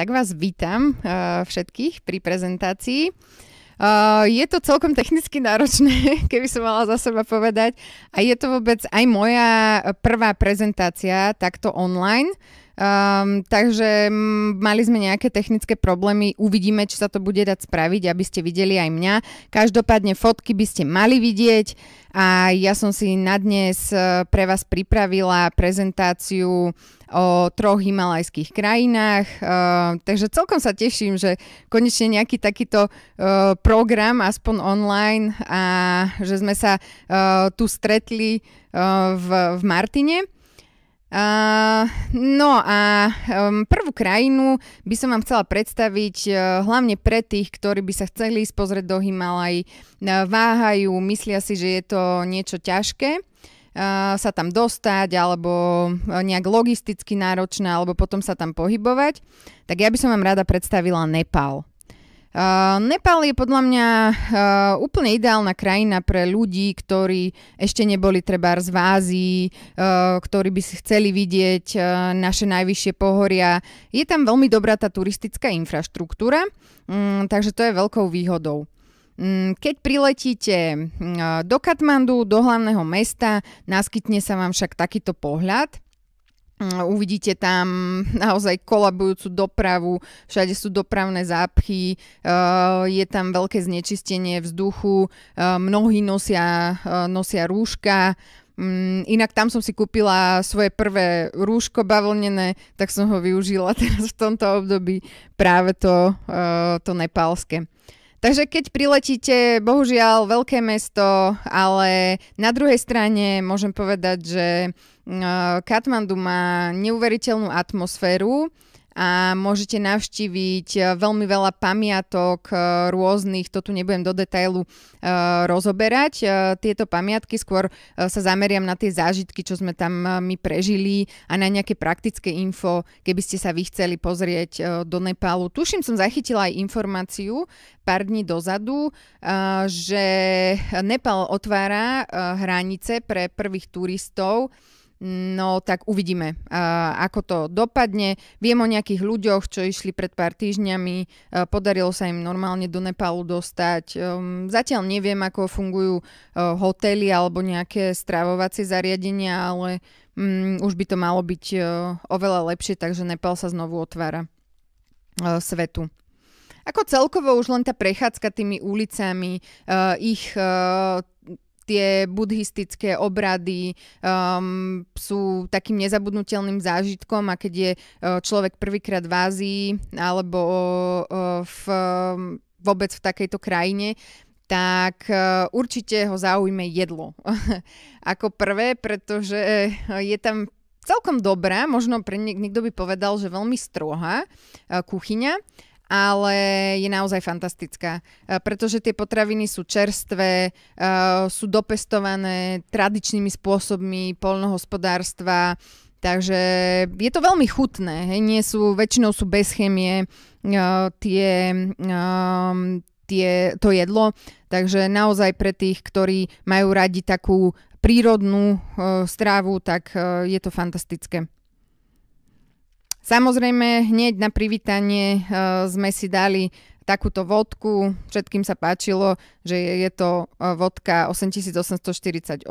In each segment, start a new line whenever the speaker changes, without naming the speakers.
tak vás vítam uh, všetkých pri prezentácii. Uh, je to celkom technicky náročné, keby som mala za seba povedať. A je to vôbec aj moja prvá prezentácia takto online. Um, takže mm, mali sme nejaké technické problémy, uvidíme, či sa to bude dať spraviť, aby ste videli aj mňa. Každopádne fotky by ste mali vidieť a ja som si na dnes e, pre vás pripravila prezentáciu o troch himalajských krajinách, uh, takže celkom sa teším, že konečne nejaký takýto uh, program, aspoň online, a že sme sa uh, tu stretli uh, v, v Martine. Uh, no a um, prvú krajinu by som vám chcela predstaviť uh, hlavne pre tých, ktorí by sa chceli ísť pozrieť do Himalaj, uh, váhajú, myslia si, že je to niečo ťažké eh, sa tam dostať alebo nejak logisticky náročné, alebo potom sa tam pohybovať, tak ja by som vám rada predstavila Nepal. Uh, Nepal je podľa mňa uh, úplne ideálna krajina pre ľudí, ktorí ešte neboli treba z Ázii, uh, ktorí by si chceli vidieť uh, naše najvyššie pohoria. Je tam veľmi dobrá tá turistická infraštruktúra, um, takže to je veľkou výhodou. Mm, keď priletíte mm, do Katmandu, do hlavného mesta, naskytne sa vám však takýto pohľad. Mm, uvidíte tam naozaj kolabujúcu dopravu, všade sú dopravné zápchy, eh, je tam veľké znečistenie vzduchu, eh, mnohí nosia, eh, nosia rúška, mm, Inak tam som si kúpila svoje prvé rúško bavlnené, tak som ho využila teraz v tomto období práve to, to nepálske. Takže keď priletíte, bohužiaľ, veľké mesto, ale na druhej strane môžem povedať, že Katmandu má neuveriteľnú atmosféru a môžete navštíviť veľmi veľa pamiatok rôznych, to tu nebudem do detailu rozoberať. Tieto pamiatky skôr sa zameriam na tie zážitky, čo sme tam my prežili a na nejaké praktické info, keby ste sa vy chceli pozrieť do Nepálu. Tuším, som zachytila aj informáciu pár dní dozadu, že Nepal otvára hranice pre prvých turistov No tak uvidíme, ako to dopadne. Viem o nejakých ľuďoch, čo išli pred pár týždňami, podarilo sa im normálne do Nepalu dostať. Ehm, zatiaľ neviem, ako fungujú e, hotely alebo nejaké stravovacie zariadenia, ale um, už by to malo byť e, oveľa lepšie, takže Nepal sa znovu otvára e, svetu. Ako celkovo už len tá prechádzka tými ulicami, ich tie buddhistické obrady um, sú takým nezabudnutelným zážitkom a keď je uh, človek prvýkrát v Ázii alebo uh, v, um, vôbec v takejto krajine, tak uh, určite ho zaujme jedlo. Ako prvé, pretože je tam celkom dobrá, možno pre niek- niekto by povedal, že veľmi strohá uh, kuchyňa, ale je naozaj fantastická, e, pretože tie potraviny sú čerstvé, e, sú dopestované tradičnými spôsobmi polnohospodárstva, takže je to veľmi chutné, hej, nie sú, väčšinou sú bez chemie, e, tie, tie, to jedlo, takže naozaj pre tých, ktorí majú radi takú prírodnú strávu, tak je to fantastické. Samozrejme, hneď na privítanie uh, sme si dali takúto vodku. Všetkým sa páčilo, že je, je to uh, vodka 8848 uh, e,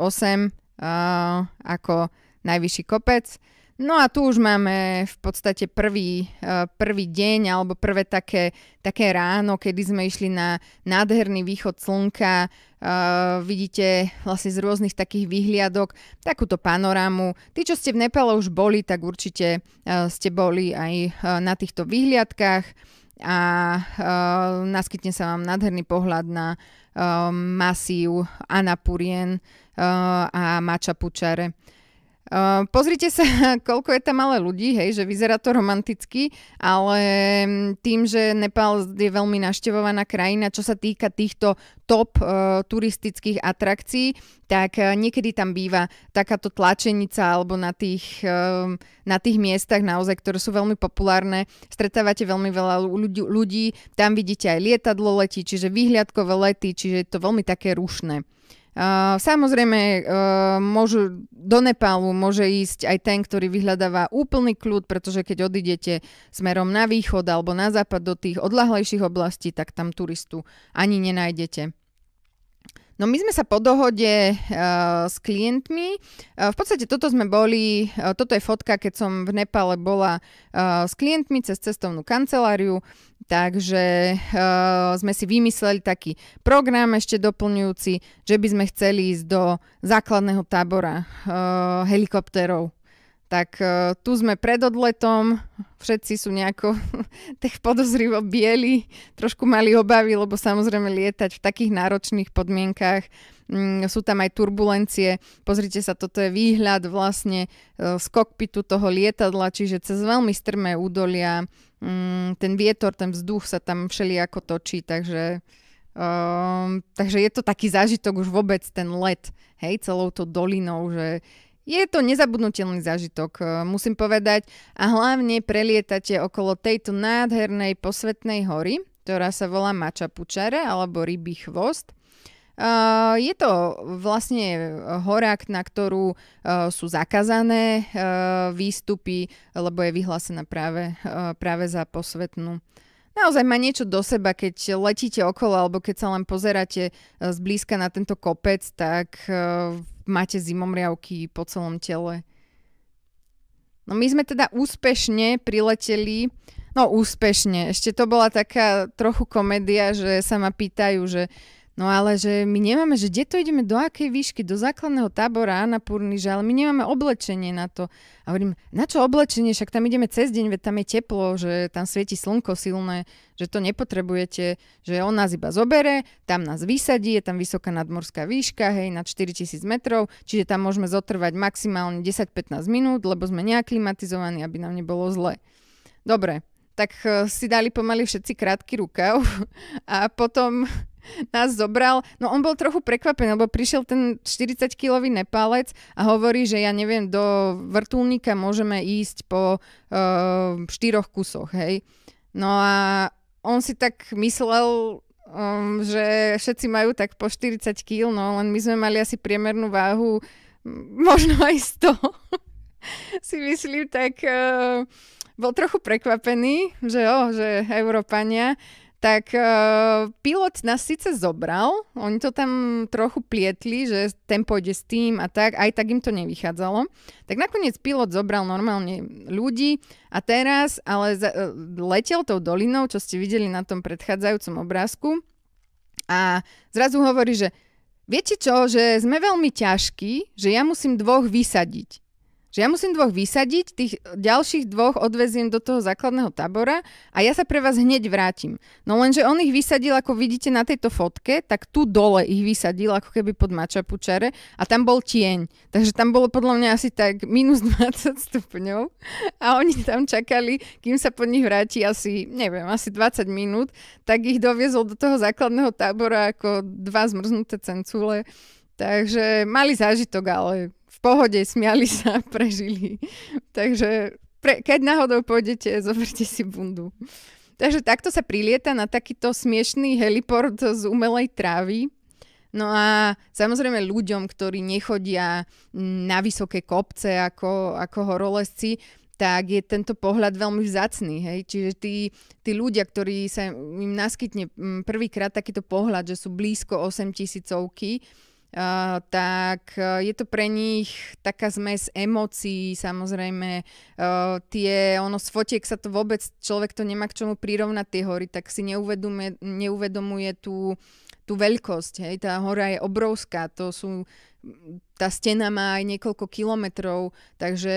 ako najvyšší kopec. No a tu už máme v podstate prvý, e, prvý deň alebo prvé také, také ráno, kedy sme išli na nádherný východ slnka. Uh, vidíte vlastne z rôznych takých výhliadok takúto panorámu. Tí, čo ste v Nepále už boli, tak určite uh, ste boli aj uh, na týchto výhliadkách a uh, naskytne sa vám nádherný pohľad na uh, masív Anapurien uh, a Mačapučare. Ehm, pozrite sa, koľko je tam ale ľudí, hej, že vyzerá to romanticky, ale mm, tým, že Nepal je veľmi naštevovaná krajina, čo sa týka týchto top uh, turistických atrakcií, tak e, niekedy tam býva takáto tlačenica alebo na tých, uh, na tých miestach naozaj, ktoré sú veľmi populárne. Stretávate veľmi veľa ľudí, ľudí tam vidíte aj lietadlo letí, čiže výhľadkové lety, čiže je to veľmi také rušné. Uh, samozrejme, uh, môžu, do Nepálu môže ísť aj ten, ktorý vyhľadáva úplný kľud, pretože keď odídete smerom na východ alebo na západ do tých odlahlejších oblastí, tak tam turistu ani nenájdete. No my sme sa po dohode uh, s klientmi, uh, v podstate toto sme boli, uh, toto je fotka, keď som v Nepále bola uh, s klientmi cez cestovnú kanceláriu. Uh, Takže uh, sme si vymysleli taký program ešte doplňujúci, že by sme chceli ísť do základného tábora uh, eh, helikopterov. Tak uh, tu sme pred odletom, všetci sú nejako tých podozrivo bieli, trošku mali obavy, lebo samozrejme lietať v takých náročných podmienkách. Mm, sú tam aj turbulencie. Pozrite sa, toto je výhľad vlastne z kokpitu toho lietadla, čiže cez veľmi strmé údolia, mm, ten vietor, ten vzduch sa tam všelijako točí, takže... Um, takže je to taký zážitok už vôbec ten let, hej, celou to dolinou, že je to nezabudnutelný zážitok, e, musím povedať. A hlavne prelietate okolo tejto nádhernej posvetnej hory, ktorá sa volá Mačapučare alebo Rybý chvost. Uh, je to vlastne eh, horák, na ktorú uh, sú zakázané uh, výstupy, lebo je vyhlásená práve, práve za posvetnú. Naozaj má niečo do seba, keď letíte okolo alebo keď sa len pozeráte zblízka na tento kopec, tak máte zimomriavky po celom tele. No my sme teda úspešne prileteli No úspešne. Ešte to bola taká trochu komédia, že sa ma pýtajú, že uh, No ale že my nemáme, že kde to ideme, do akej výšky, do základného tábora Anapurny, že ale my nemáme oblečenie na to. A hovorím, na čo oblečenie, však tam ideme cez deň, veď tam je teplo, že tam svieti slnko silné, že to nepotrebujete, že on nás iba zobere, tam nás vysadí, je tam vysoká nadmorská výška, hej, nad 4000 metrov, čiže tam môžeme zotrvať maximálne 10-15 minút, lebo sme neaklimatizovaní, aby nám nebolo zle. Dobre, tak eh, si dali pomaly všetci krátky rukav a potom nás zobral. No on bol trochu prekvapený, lebo prišiel ten 40-kilový nepálec a hovorí, že ja neviem, do vrtulníka môžeme ísť po uh, štyroch kusoch, hej. No a on si tak myslel, um, že všetci majú tak po 40 kg, no len my sme mali asi priemernú váhu možno aj 100. si myslím, tak uh, bol trochu prekvapený, že jo, že Európania tak uh, pilot nás síce zobral, oni to tam trochu plietli, že ten pôjde s tým a tak, aj tak im to nevychádzalo. Tak nakoniec pilot zobral normálne ľudí a teraz, ale za, uh, letel tou dolinou, čo ste videli na tom predchádzajúcom obrázku a zrazu hovorí, že viete čo, že sme veľmi ťažkí, že ja musím dvoch vysadiť. Že ja musím dvoch vysadiť, tých ďalších dvoch odveziem do toho základného tábora a ja sa pre vás hneď vrátim. No lenže on ich vysadil, ako vidíte na tejto fotke, tak tu dole ich vysadil, ako keby pod mačapučare a tam bol tieň. Takže tam bolo podľa mňa asi tak minus 20 stupňov a oni tam čakali, kým sa po nich vráti asi, neviem, asi 20 minút, tak ich doviezol do toho základného tábora ako dva zmrznuté cencule. Takže mali zážitok, ale v pohode, smiali sa, prežili. Takže pre, keď náhodou pôjdete, zoberte si bundu. Takže takto sa prilieta na takýto smiešný heliport z umelej trávy. No a samozrejme ľuďom, ktorí nechodia na vysoké kopce ako, ako horolezci, tak je tento pohľad veľmi vzácný. Hej? Čiže tí, tí ľudia, ktorí sa im naskytne mm, prvýkrát takýto pohľad, že sú blízko 8 tisícovky, Uh, tak uh, je to pre nich taká zmes emócií, samozrejme. Uh, tie, ono z fotiek sa to vôbec, človek to nemá k čomu prirovnať tie hory, tak si neuvedomuje, neuvedomuje tú, tú veľkosť. Hej. Tá hora je obrovská, to sú tá stena má aj niekoľko kilometrov, takže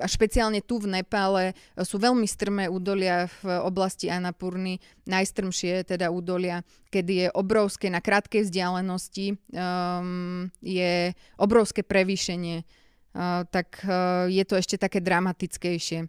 a špeciálne tu v Nepále e, sú veľmi strmé údolia v oblasti Anapurny, najstrmšie teda údolia, kedy je obrovské, na krátkej vzdialenosti um, je obrovské prevýšenie, uh, tak uh, je to ešte také dramatickejšie.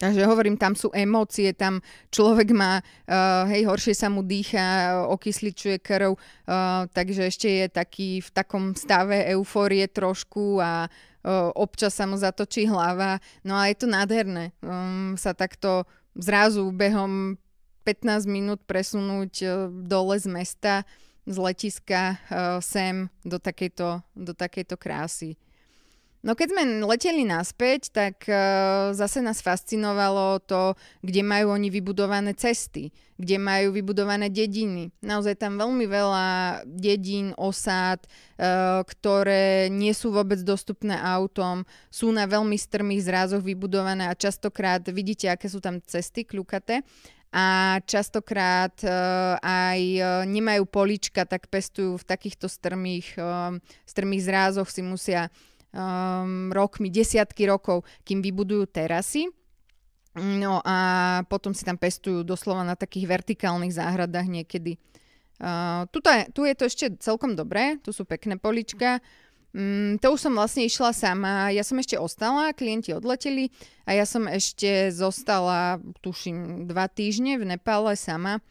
Takže hovorím, tam sú emócie, tam človek má, uh, hej, horšie sa mu dýcha, okysličuje krv, uh, takže ešte je taký v takom stave eufórie trošku a uh, občas sa mu zatočí hlava. No a je to nádherné um, sa takto zrazu behom 15 minút presunúť uh, dole z mesta, z letiska uh, sem do takejto, do takejto krásy. No keď sme leteli naspäť, tak uh, zase nás fascinovalo to, kde majú oni vybudované cesty, kde majú vybudované dediny. Naozaj tam veľmi veľa dedín, osád, uh, e, ktoré nie sú vôbec dostupné autom, sú na veľmi strmých zrázoch vybudované a častokrát vidíte, aké sú tam cesty kľukaté a častokrát uh, aj uh, nemajú polička, tak pestujú v takýchto strmých, uh, strmých zrázoch, si musia um, rokmi, desiatky rokov, kým vybudujú terasy. No a potom si tam pestujú doslova na takých vertikálnych záhradách niekedy. Uh, tuto, tu je to ešte celkom dobré, tu sú pekné polička. Um, to už som vlastne išla sama. Ja som ešte ostala, klienti odleteli a ja som ešte zostala, tuším, dva týždne v Nepále sama.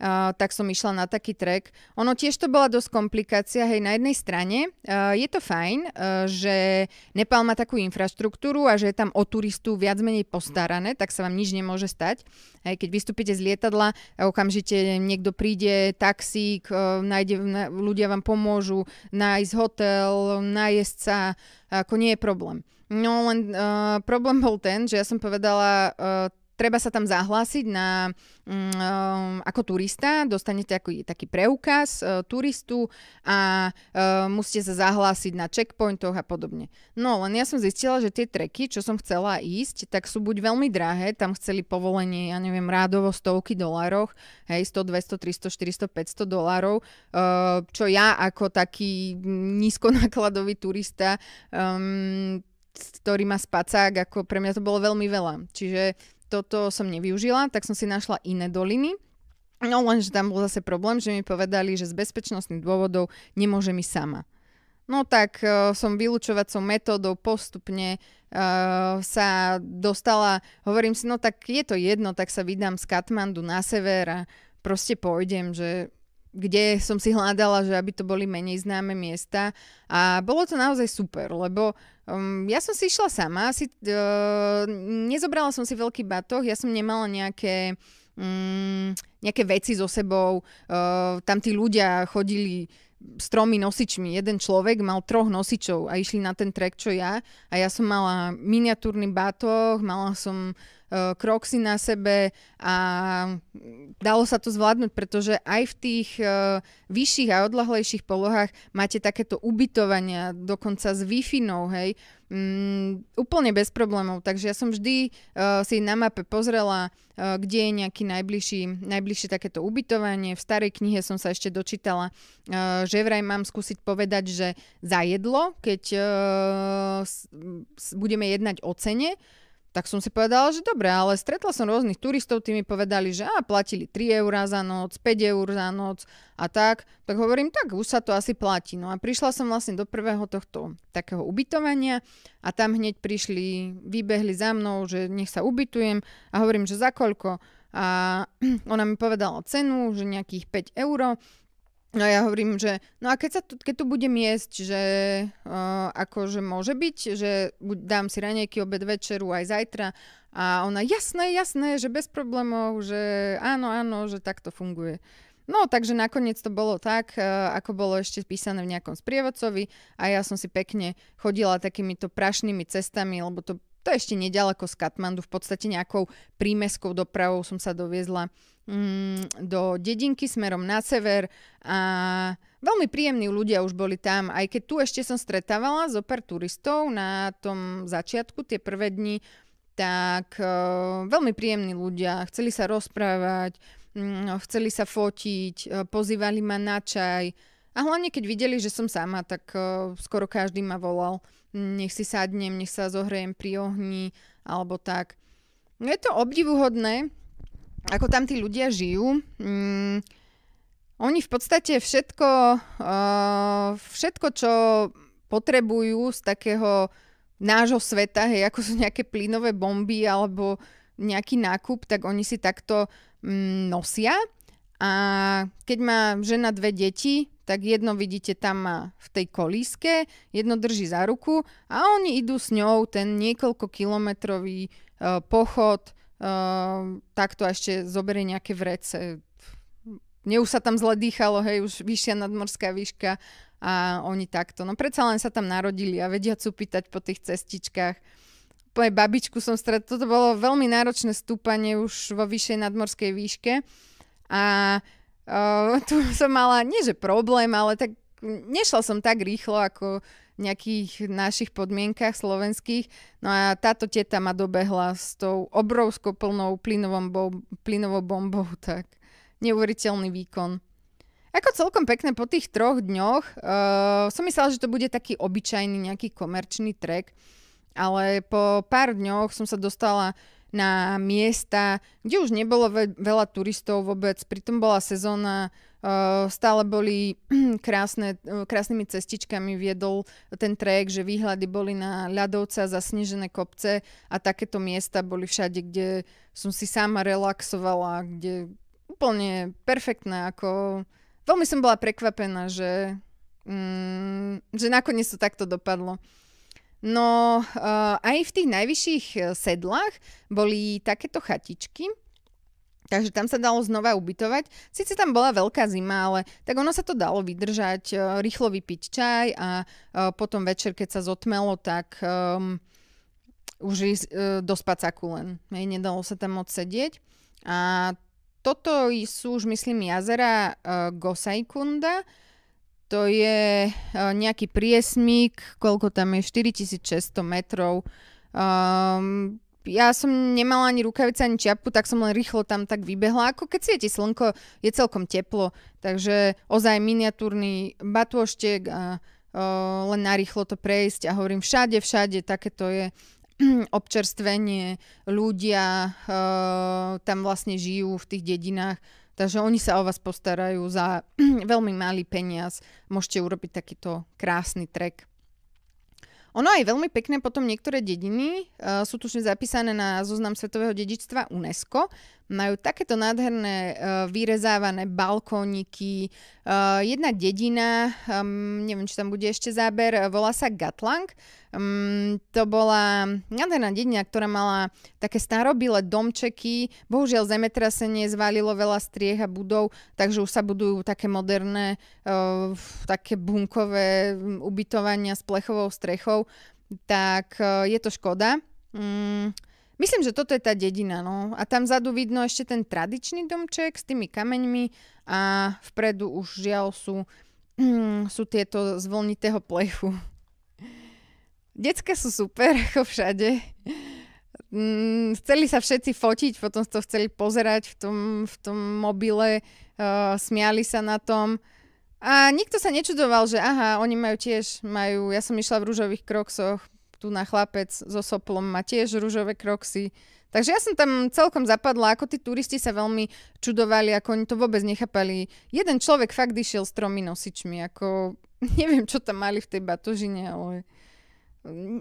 Uh, tak som išla na taký trek. Ono tiež to bola dosť komplikácia, hej, na jednej strane uh, je to fajn, uh, že Nepal má takú infraštruktúru a že je tam o turistu viac menej postarané, tak sa vám nič nemôže stať. Hej, keď vystúpite z lietadla, okamžite niekto príde, taxík, e, nájde, na, ľudia vám pomôžu nájsť hotel, nájsť sa, ako nie je problém. No len uh, problém bol ten, že ja som povedala uh, treba sa tam zahlásiť na, um, ako turista, dostanete ako, taký preukaz uh, turistu a uh, musíte sa zahlásiť na checkpointoch a podobne. No len ja som zistila, že tie treky, čo som chcela ísť, tak sú buď veľmi drahé, tam chceli povolenie, ja neviem, rádovo stovky dolárov, hej, 100, 200, 300, 400, 500 dolárov, uh, čo ja ako taký nízkonákladový turista um, ktorý má spacák, ako pre mňa to bolo veľmi veľa. Čiže toto som nevyužila, tak som si našla iné doliny. No lenže tam bol zase problém, že mi povedali, že z bezpečnostných dôvodov nemôžem ísť sama. No tak uh, som vylúčovacou metódou postupne uh, sa dostala, hovorím si, no tak je to jedno, tak sa vydám z Katmandu na sever a proste pôjdem, že kde som si hľadala, že aby to boli menej známe miesta a bolo to naozaj super, lebo Um, ja som si išla sama, si, uh, eh, nezobrala som si veľký batoh, ja som nemala nejaké um, nejaké veci so sebou. Uh, tam tí ľudia chodili s tromi nosičmi. Jeden človek mal troch nosičov a išli na ten trek, čo ja. A ja som mala miniatúrny batoh, mala som E, kroksy na sebe a dalo sa to zvládnuť, pretože aj v tých e, vyšších a odlahlejších polohách máte takéto ubytovania, dokonca s wi hej, mm, úplne bez problémov. Takže ja som vždy uh, si na mape pozrela, uh, kde je nejaký najbližší, najbližšie takéto ubytovanie. V starej knihe som sa ešte dočítala, uh, že vraj mám skúsiť povedať, že za jedlo, keď uh, s, budeme jednať o cene, tak som si povedala, že dobre, ale stretla som rôznych turistov, tí mi povedali, že á, platili 3 eur za noc, 5 eur za noc a tak. Tak hovorím, tak už sa to asi platí. No a prišla som vlastne do prvého tohto takého ubytovania a tam hneď prišli, vybehli za mnou, že nech sa ubytujem a hovorím, že za koľko. A ona mi povedala cenu, že nejakých 5 eur No ja hovorím, že no a keď, sa tu, keď tu budem jesť, že uh, akože môže byť, že dám si ranejky, obed, večeru aj zajtra a ona jasné, jasné, že bez problémov, že áno, áno, že takto funguje. No, takže nakoniec to bolo tak, e, ako bolo ešte písané v nejakom sprievodcovi a ja som si pekne chodila takýmito prašnými cestami, lebo to to je ešte nedaleko z Katmandu, v podstate nejakou prímeskou dopravou som sa doviezla mm, do dedinky smerom na sever a veľmi príjemní ľudia už boli tam, aj keď tu ešte som stretávala zo pár turistov na tom začiatku, tie prvé dni, tak e, veľmi príjemní ľudia, chceli sa rozprávať, mm, chceli sa fotiť, e, pozývali ma na čaj a hlavne keď videli, že som sama, tak e, skoro každý ma volal nech si sadnem, nech sa zohrejem pri ohni alebo tak. Je to obdivuhodné, ako tam tí ľudia žijú. Mm, oni v podstate všetko, uh, všetko, čo potrebujú z takého nášho sveta, hej, ako sú nejaké plynové bomby alebo nejaký nákup, tak oni si takto mm, nosia. A keď má žena dve deti, tak jedno vidíte tam má v tej kolíske, jedno drží za ruku a oni idú s ňou ten niekoľko kilometrový e, pochod, e, takto ešte zoberie nejaké vrece. Mne už sa tam zle dýchalo, hej, už vyššia nadmorská výška a oni takto. No predsa len sa tam narodili a vedia pýtať po tých cestičkách úplne babičku som stretla. Toto bolo veľmi náročné stúpanie už vo vyššej nadmorskej výške. A Uh, tu som mala, nie že problém, ale tak nešla som tak rýchlo ako v nejakých našich podmienkach slovenských. No a táto teta ma dobehla s tou obrovskou plnou plynovou, bombou, tak neuveriteľný výkon. Ako celkom pekné po tých troch dňoch, uh, som myslela, že to bude taký obyčajný nejaký komerčný trek. ale po pár dňoch som sa dostala na miesta, kde už nebolo veľa turistov vôbec, pritom bola sezóna, eh, stále boli krásne, eh, krásnymi cestičkami viedol ten trek, že výhľady boli na ľadovca, zasnežené kopce a takéto miesta boli všade, kde som si sama relaxovala, kde úplne perfektné, ako veľmi som bola prekvapená, že, mm, že nakoniec to takto dopadlo. No eh, aj v tých najvyšších eh, sedlách boli takéto chatičky, Takže tam sa dalo znova ubytovať. Sice tam bola veľká zima, ale tak ono sa to dalo vydržať, eh, rýchlo vypiť čaj a potom večer, keď sa zotmelo, tak um, už ísť do spacáku len. Hej, nedalo sa tam moc sedieť. A toto sú už, myslím, jazera uh, Gosaikunda, to je e, nejaký priesmík, koľko tam je, 4600 metrov. Um, ja som nemala ani rukavice, ani čiapu, tak som len rýchlo tam tak vybehla. Ako keď svieti slnko, je celkom teplo, takže ozaj miniatúrny batôštek a uh, len narýchlo to prejsť a hovorím všade, všade, takéto je občerstvenie, ľudia uh, tam vlastne žijú v tých dedinách, Takže oni sa o vás postarajú za veľmi malý peniaz. Môžete urobiť takýto krásny trek. Ono aj veľmi pekné potom niektoré dediny uh, sú tu zapísané na zoznam svetového dedičstva UNESCO, majú takéto nádherné eh, vyrezávané balkóniky. Eh, jedna dedina, ehm, neviem, či tam bude ešte záber, eh, volá sa Gatlang. Ehm, to bola nádherná dedina, ktorá mala také starobile domčeky. Bohužiaľ zemetrasenie zvalilo veľa striech a budov, takže už sa budujú také moderné, také bunkové mm, ubytovania s plechovou strechou. Tak je to škoda. Mm, Myslím, že toto je tá dedina, no. A tam zadu vidno ešte ten tradičný domček s tými kameňmi a vpredu už žiaľ sú, sú tieto z voľnitého plechu. Decka sú super, ako všade. Mm, chceli sa všetci fotiť, potom to chceli pozerať v tom, v tom mobile, uh, smiali sa na tom. A nikto sa nečudoval, že aha, oni majú tiež, majú, ja som išla v rúžových kroksoch, tu na chlapec so soplom má tiež rúžové kroksy. Takže ja som tam celkom zapadla, ako tí turisti sa veľmi čudovali, ako oni to vôbec nechápali. Jeden človek fakt išiel s tromi nosičmi, ako neviem, čo tam mali v tej batožine, ale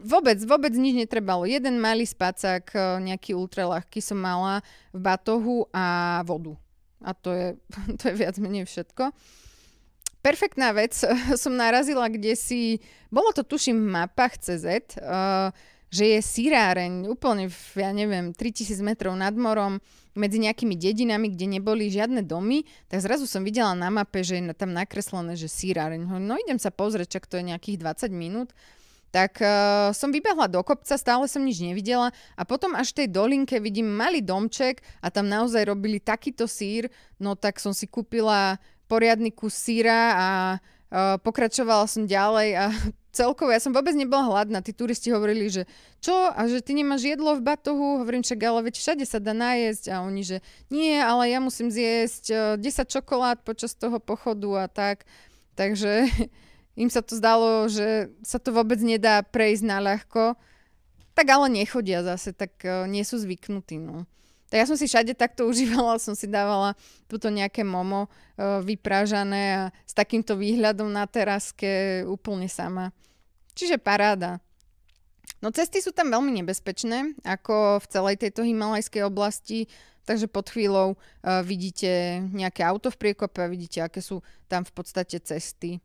vôbec, vôbec nič netrebalo. Jeden malý spacák, e, nejaký ultralahký som mala v batohu a vodu. A to je, to je viac menej všetko perfektná vec som narazila, kde si, bolo to tuším v mapách CZ, uh, eh, že je síráreň úplne, v, ja neviem, 3000 metrov nad morom, medzi nejakými dedinami, kde neboli žiadne domy, tak zrazu som videla na mape, že je tam nakreslené, že síráreň. No idem sa pozrieť, čak to je nejakých 20 minút. Tak uh, som vybehla do kopca, stále som nič nevidela a potom až v tej dolinke vidím malý domček a tam naozaj robili takýto sír, no tak som si kúpila poriadny kus síra a uh, pokračovala som ďalej a celkovo ja som vôbec nebola hladná. Tí turisti hovorili, že čo a že ty nemáš jedlo v batohu? Hovorím však, ale veď všade sa dá najesť a oni, že nie, ale ja musím zjesť 10 e, čokolád počas toho pochodu a tak. Takže im sa to zdalo, že sa to vôbec nedá prejsť na ľahko. Tak ale nechodia zase, tak e, nie sú zvyknutí. No. Tak ja som si všade takto užívala, som si dávala toto nejaké momo eh, vypražané a s takýmto výhľadom na teraske úplne sama. Čiže paráda. No cesty sú tam veľmi nebezpečné, ako v celej tejto himalajskej oblasti, takže pod chvíľou uh, vidíte nejaké auto v priekope a vidíte, aké sú tam v podstate cesty.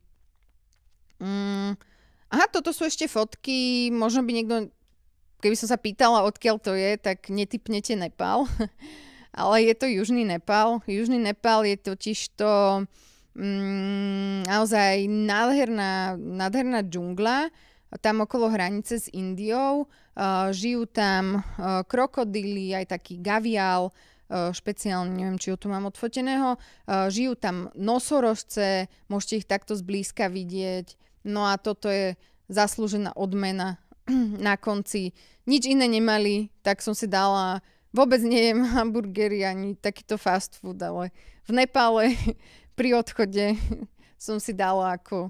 Mm. Aha, toto sú ešte fotky, možno by niekto Keby som sa pýtala, odkiaľ to je, tak netypnete Nepal. Ale je to Južný Nepal. Južný Nepal je totiž to mm, naozaj nádherná, nádherná džungla, tam okolo hranice s Indiou. Uh, žijú tam uh, eh, krokodíly, aj taký gavial, uh, eh, špeciálne, neviem, či ho tu mám odfoteného. Uh, žijú tam nosorožce, môžete ich takto zblízka vidieť. No a toto je zaslúžená odmena na konci nič iné nemali, tak som si dala, vôbec nejem hamburgery ani takýto fast food, ale v Nepále pri odchode som si dala ako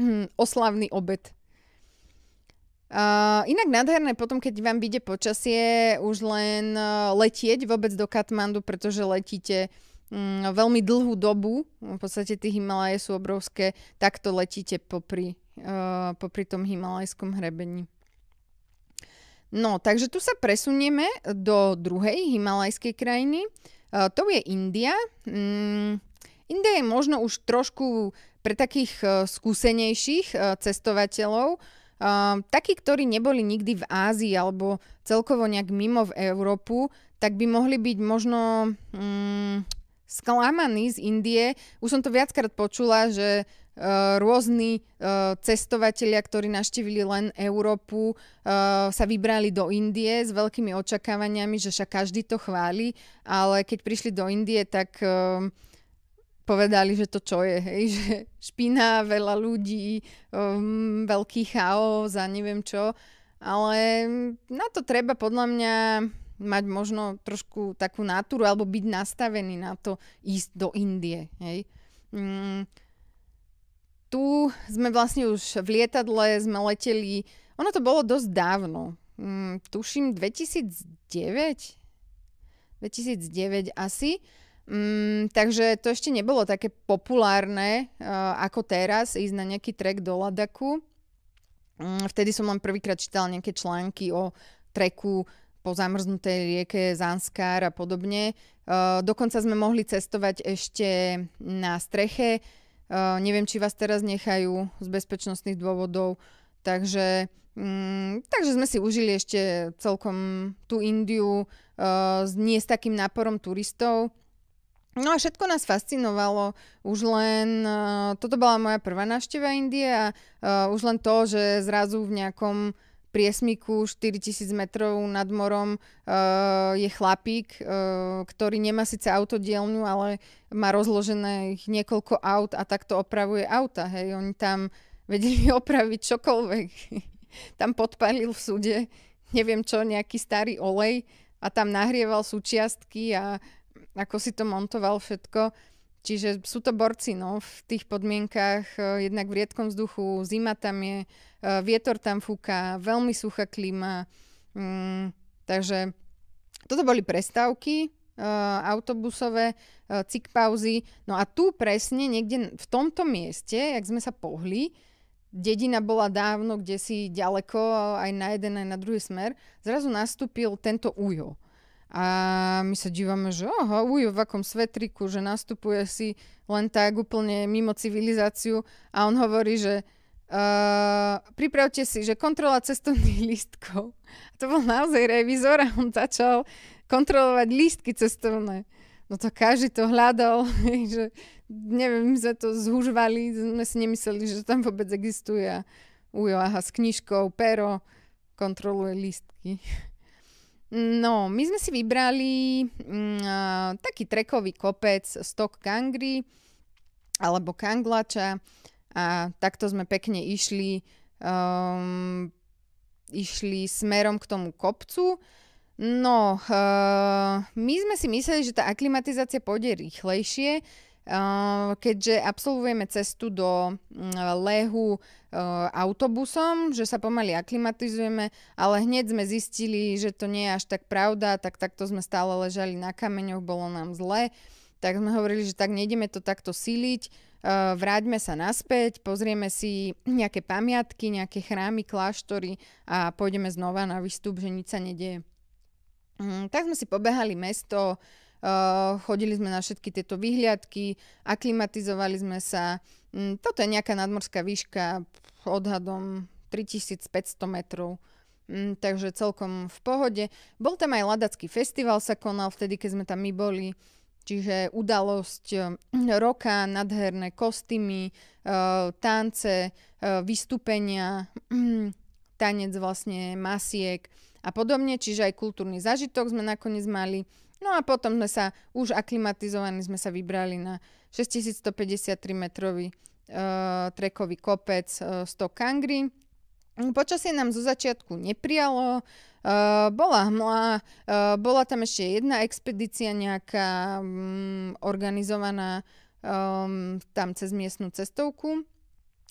oslavný obed. Uh, inak nádherné potom, keď vám vyjde počasie, už len e, letieť vôbec do Katmandu, pretože letíte um, veľmi dlhú dobu. V podstate tie Himalaje sú obrovské. Takto letíte popri, uh, popri tom himalajskom hrebení. No, takže tu sa presunieme do druhej himalajskej krajiny. Uh, to je India. Mm, India je možno už trošku pre takých uh, skúsenejších uh, cestovateľov, Uh, takí, ktorí neboli nikdy v Ázii alebo celkovo nejak mimo v Európu, tak by mohli byť možno mm, sklamaní z Indie. Už som to viackrát počula, že Eh, rôzni eh, cestovatelia, ktorí naštívili len Európu, eh, sa vybrali do Indie s veľkými očakávaniami, že však každý to chváli, ale keď prišli do Indie, tak povedali, že to čo je, hej, že špina, veľa ľudí, um, veľký chaos a neviem čo. Ale na to treba podľa mňa mať možno trošku takú natúru alebo byť nastavený na to ísť do Indie. Hej. Mm, tu sme vlastne už v lietadle, sme leteli, ono to bolo dosť dávno, mm, tuším 2009, 2009 asi. Mm, takže to ešte nebolo také populárne uh, ako teraz ísť na nejaký trek do Ladaku. Mm, vtedy som len prvýkrát čítala nejaké články o treku po zamrznutej rieke Zanskár a podobne. Uh, dokonca sme mohli cestovať ešte na streche uh, neviem, či vás teraz nechajú z bezpečnostných dôvodov, takže, mm, takže sme si užili ešte celkom tú Indiu, uh, nie s takým náporom turistov. No a všetko nás fascinovalo, už len, uh, toto bola moja prvá návšteva Indie a uh, už len to, že zrazu v nejakom uh, priesmiku 4000 metrov nad morom uh, je chlapík, uh, ktorý nemá síce autodielňu, ale má rozložené ich niekoľko aut a takto opravuje auta. Hej, oni tam vedeli opraviť čokoľvek. tam podpalil v súde, neviem čo, nejaký starý olej a tam nahrieval súčiastky a ako si to montoval všetko. Čiže sú to borci no, v tých podmienkach, e, jednak v riedkom vzduchu, zima tam je, e, vietor tam fúka, veľmi suchá klíma. Mm, takže toto boli prestávky e, autobusové, cik pauzy. No a tu presne niekde v tomto mieste, jak sme sa pohli, dedina bola dávno kde si ďaleko, aj na jeden, aj na druhý smer, zrazu nastúpil tento újo. A my sa dívame, že oho, uj, v akom svetriku, že nastupuje si len tak úplne mimo civilizáciu a on hovorí, že Uh, pripravte si, že kontrola cestovných lístkov. A to bol naozaj revizor a on začal kontrolovať lístky cestovné. No to každý to hľadal, že neviem, my sme to zhužvali, sme si nemysleli, že tam vôbec existuje. Ujo, aha, s knižkou, pero kontroluje lístky. No, my sme si vybrali uh, taký trekový kopec stok Kangri alebo kanglača a takto sme pekne išli, um, išli smerom k tomu kopcu. No, uh, my sme si mysleli, že tá aklimatizácia pôjde rýchlejšie, Eh, keďže absolvujeme cestu do mm, Lehu eh, autobusom, že sa pomaly aklimatizujeme, ale hneď sme zistili, že to nie je až tak pravda, tak takto sme stále ležali na kameňoch, bolo nám zle, tak sme hovorili, že tak nejdeme to takto síliť, eh, vráťme sa naspäť, pozrieme si nejaké pamiatky, nejaké chrámy, kláštory a pôjdeme znova na výstup, že nič sa nedieje. Mm, tak sme si pobehali mesto, Eh, chodili sme na všetky tieto vyhliadky, aklimatizovali sme sa. Mm, toto je nejaká nadmorská výška odhadom 3500 metrov. um, takže celkom v pohode. Bol tam aj Ladacký festival sa konal vtedy, keď sme tam my boli. Čiže udalosť eh, roka, nadherné kostýmy, eh, tance, vystúpenia, tanec vlastne masiek a podobne. Čiže aj kultúrny zažitok sme nakoniec mali. No a potom sme sa, už aklimatizovaní, sme sa vybrali na 6153 metrový uh, trekový kopec uh, eh, 100 kangri. Počasie nám zo začiatku neprijalo, uh, bola hmla, uh, bola tam ešte jedna expedícia nejaká um, organizovaná um, tam cez miestnu cestovku.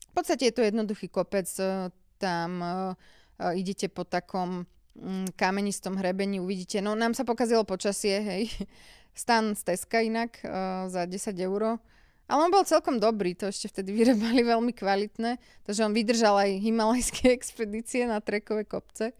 V podstate je to jednoduchý kopec, uh, tam uh, idete po takom Mm, kamenistom hrebení uvidíte. No nám sa pokazilo počasie, hej. Stan z Teska inak uh, za 10 eur. Ale on bol celkom dobrý, to ešte vtedy vyrábali veľmi kvalitné, takže on vydržal aj himalajské expedície na trekové kopce.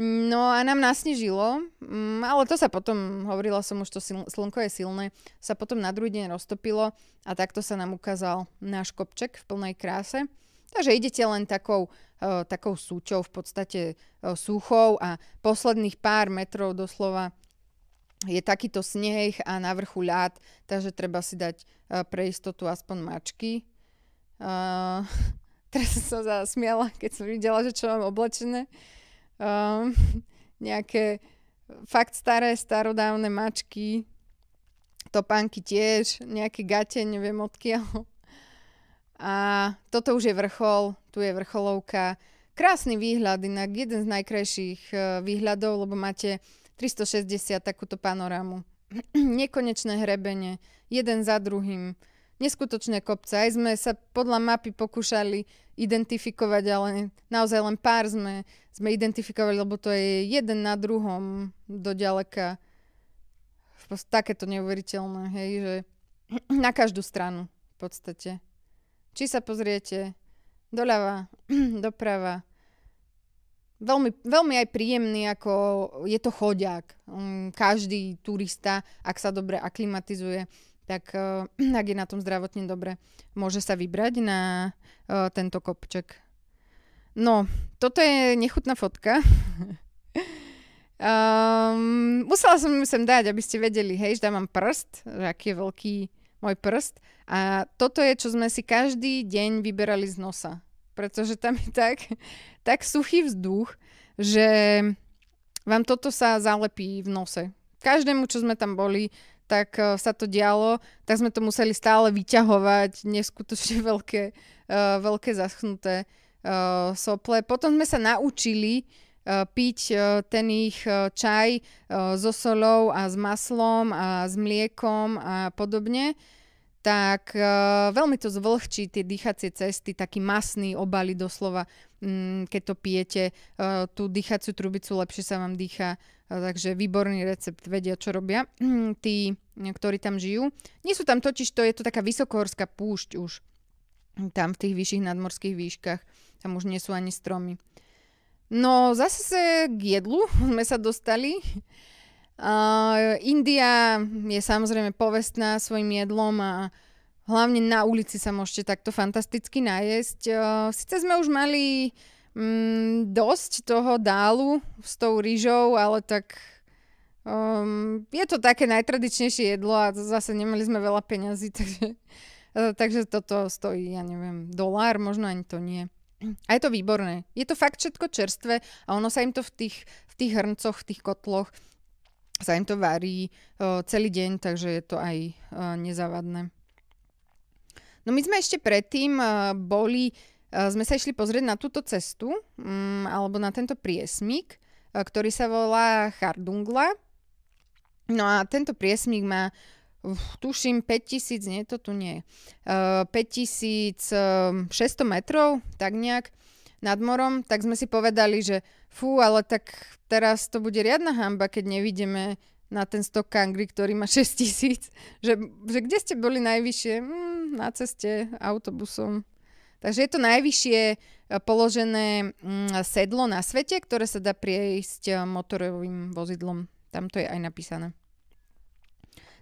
Mm, no a nám nasnežilo, mm, ale to sa potom, hovorila som už, to sil- slnko je silné, sa potom na druhý deň roztopilo a takto sa nám ukázal náš kopček v plnej kráse. Takže no, idete len takou, e, takou súčou, v podstate e, suchou a posledných pár metrov doslova je takýto sneh a na vrchu ľad, takže treba si dať e, pre istotu aspoň mačky. Uh, teraz som sa zasmiala, keď som videla, že čo mám oblečené. Um, nejaké fakt staré, starodávne mačky, topánky tiež, nejaké gate, neviem odkiaľ. A toto už je vrchol, tu je vrcholovka. Krásny výhľad, inak jeden z najkrajších e, výhľadov, lebo máte 360 takúto panorámu. Nekonečné hrebenie, jeden za druhým, neskutočné kopce. Aj sme sa podľa mapy pokúšali identifikovať, ale naozaj len pár sme, sme identifikovali, lebo to je jeden na druhom do ďaleka. Takéto neuveriteľné, hej, že na každú stranu v podstate. Či sa pozriete doľava, doprava. Veľmi, veľmi aj príjemný, ako je to chodiak. Mm, každý turista, ak sa dobre aklimatizuje, tak eh, ak je na tom zdravotne dobre, môže sa vybrať na eh, tento kopček. No, toto je nechutná fotka. um, musela som ju sem dať, aby ste vedeli, hej, že mám prst, že aký je veľký môj prst. A toto je, čo sme si každý deň vyberali z nosa. Pretože tam je tak, tak suchý vzduch, že vám toto sa zalepí v nose. Každému, čo sme tam boli, tak eh, sa to dialo, tak sme to museli stále vyťahovať, neskutočne veľké, uh, veľké zaschnuté uh, sople. Potom sme sa naučili E, piť e, ten ich e, čaj so solou a s maslom a s mliekom a podobne, tak veľmi to zvlhčí tie dýchacie cesty, taký masný obalí doslova, mm, keď to pijete, tú dýchaciu trubicu lepšie sa vám dýcha, takže výborný recept, vedia čo robia mm, tí, ktorí tam žijú. Nie sú tam totiž, to je to taká vysokohorská púšť už, tam v tých vyšších nadmorských výškach, tam už nie sú ani stromy. No zase k jedlu sme sa dostali. Uh, India je samozrejme povestná svojim jedlom a hlavne na ulici sa môžete takto fantasticky najesť. Uh, Sice sme už mali um, dosť toho dálu s tou rýžou, ale tak um, je to také najtradičnejšie jedlo a zase nemali sme veľa peňazí, takže, takže toto stojí, ja neviem, dolár, možno ani to nie. A je to výborné. Je to fakt všetko čerstvé a ono sa im to v tých, v tých hrncoch, v tých kotloch sa im to varí uh, celý deň, takže je to aj uh, nezávadné. No my sme ešte predtým uh, boli, sme sa išli pozrieť na túto cestu, um, alebo na tento priesmik, ktorý sa volá Chardungla. No a tento priesmik má uh, tuším 5000, nie, to tu nie je, uh, eh, 5600 eh, metrov, tak nejak, nad morom, tak sme si povedali, že fú, ale tak teraz to bude riadna hamba, keď nevidíme na ten stok kangri, ktorý má 6000, Že, že kde ste boli najvyššie? Mm, na ceste, autobusom. Takže je to najvyššie eh, položené mm, sedlo na svete, ktoré sa dá priejsť motorovým vozidlom. Tam to je aj napísané.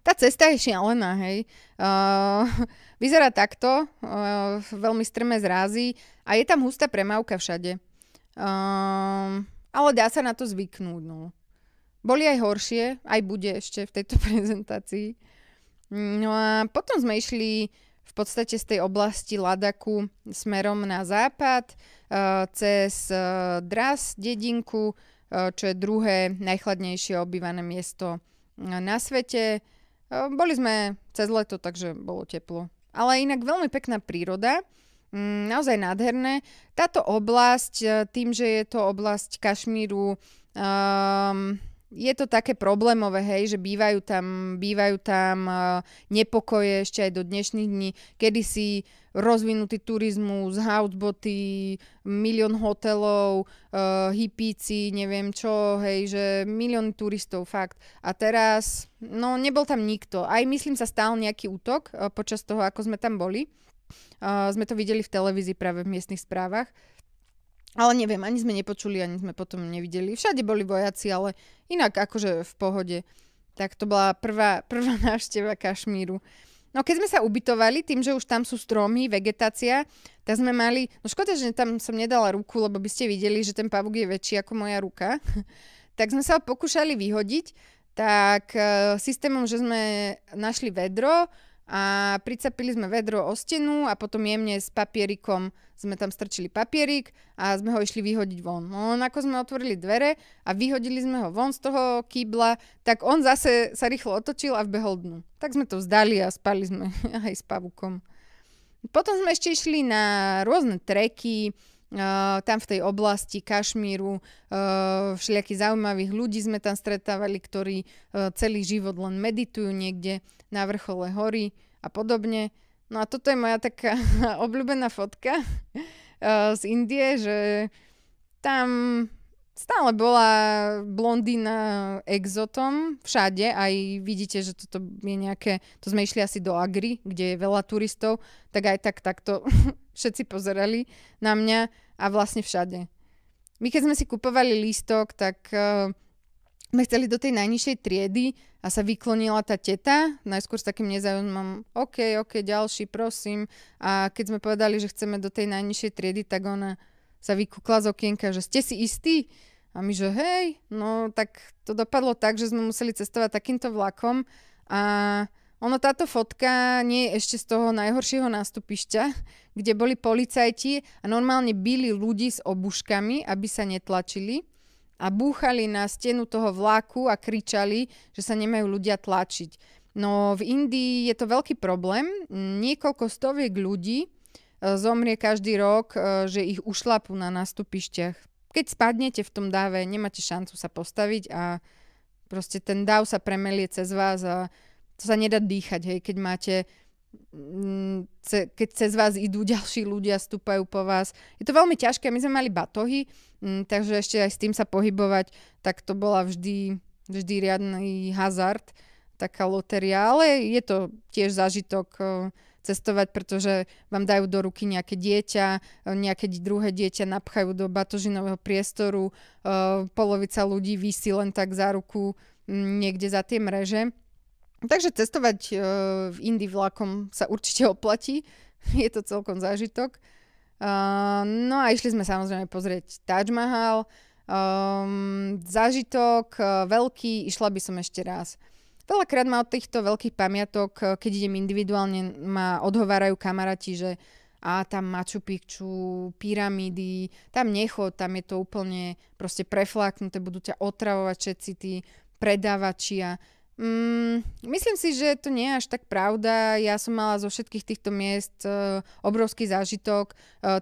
Tá cesta je šialená, hej. Uh, vyzerá takto, uh, veľmi strmé zrázy a je tam hustá premávka všade. Uh, ale dá sa na to zvyknúť, no. Boli aj horšie, aj bude ešte v tejto prezentácii. No a potom sme išli v podstate z tej oblasti Ladaku smerom na západ, uh, cez uh, Dras dedinku, uh, čo je druhé najchladnejšie obývané miesto na svete. Ehm, boli sme cez leto, takže bolo teplo. Ale inak veľmi pekná príroda, mm, naozaj nádherné. Táto oblasť, e, tým, že je to oblasť Kašmíru, um, je to také problémové, hej, že bývajú tam, bývajú tam e, nepokoje ešte aj do dnešných dní. Kedy si rozvinutý turizmus, houseboty, milión hotelov, uh, e, hippíci, neviem čo, hej, že milión turistov, fakt. A teraz, no nebol tam nikto. Aj myslím sa stál nejaký útok uh, počas toho, ako sme tam boli. Uh, sme to videli v televízii práve v miestnych správach. Ale neviem, ani sme nepočuli, ani sme potom nevideli. Všade boli vojaci, ale inak akože v pohode. Tak to bola prvá, prvá návšteva Kašmíru. No keď sme sa ubytovali, tým, že už tam sú stromy, vegetácia, tak sme mali... No škoda, že tam som nedala ruku, lebo by ste videli, že ten pavúk je väčší ako moja ruka. tak sme sa ho pokúšali vyhodiť, tak eh, systémom, že sme našli vedro, a pricapili sme vedro o stenu a potom jemne s papierikom sme tam strčili papierik a sme ho išli vyhodiť von. No on ako sme otvorili dvere a vyhodili sme ho von z toho kýbla, tak on zase sa rýchlo otočil a vbehol dnu. Tak sme to vzdali a spali sme aj s pavukom. Potom sme ešte išli na rôzne treky, Eh, tam v tej oblasti Kašmíru eh, všelijakých zaujímavých ľudí sme tam stretávali, ktorí eh, celý život len meditujú niekde na vrchole hory a podobne. No a toto je moja taká obľúbená fotka z Indie, že tam Stále bola blondína exotom všade, aj vidíte, že toto je nejaké, to sme išli asi do Agri, kde je veľa turistov, tak aj tak takto všetci pozerali na mňa a vlastne všade. My keď sme si kupovali lístok, tak uh, sme chceli do tej najnižšej triedy a sa vyklonila tá teta, najskôr s takým nezaujímavým, OK, OK, ďalší, prosím. A keď sme povedali, že chceme do tej najnižšej triedy, tak ona, sa vykúkla z okienka, že ste si istí? A my, že hej, no tak to dopadlo tak, že sme museli cestovať takýmto vlakom a ono táto fotka nie je ešte z toho najhoršieho nástupišťa, kde boli policajti a normálne byli ľudí s obuškami, aby sa netlačili a búchali na stenu toho vlaku a kričali, že sa nemajú ľudia tlačiť. No v Indii je to veľký problém. Niekoľko stoviek ľudí E, zomrie každý rok, e, že ich ušlapú na nástupištiach. Keď spadnete v tom dáve, nemáte šancu sa postaviť a proste ten dáv sa premelie cez vás a to sa nedá dýchať, hej, keď máte mm, keď cez vás idú ďalší ľudia, stúpajú po vás. Je to veľmi ťažké, my sme mali batohy, mm, takže ešte aj s tým sa pohybovať, tak to bola vždy, vždy riadny hazard, taká lotéria, ale je to tiež zážitok, e, cestovať, pretože vám dajú do ruky nejaké dieťa, e, nejaké druhé dieťa napchajú do batožinového priestoru, e, polovica ľudí vysí len tak za ruku niekde za tie mreže. Takže cestovať e, v Indii vlakom sa určite oplatí, je to celkom zážitok. No a išli sme samozrejme pozrieť Taj Mahal, Um, zážitok uh, veľký, išla by som ešte raz. Veľakrát ma od týchto veľkých pamiatok, eh, keď idem individuálne, ma odhovárajú kamaráti, že a tam Machu Picchu, pyramídy, tam nechod, tam je to úplne proste prefláknuté, budú ťa otravovať všetci tí a Mm, myslím si, že to nie je až tak pravda. Ja som mala zo všetkých týchto miest e, obrovský zážitok. E,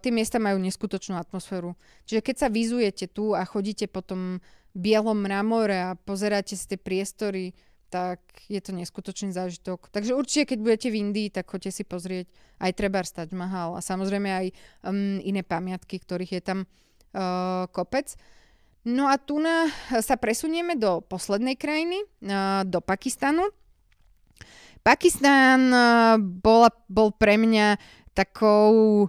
tie miesta majú neskutočnú atmosféru. Čiže keď sa vizujete tu a chodíte po tom bielom mramore a pozeráte si tie priestory, tak je to neskutočný zážitok. Takže určite, keď budete v Indii, tak choďte si pozrieť aj Trebar stať Mahal a samozrejme aj um, iné pamiatky, ktorých je tam uh, kopec. No a tu na, sa presunieme do poslednej krajiny, uh, do Pakistanu. Pakistan uh, bola, bol pre mňa takou uh,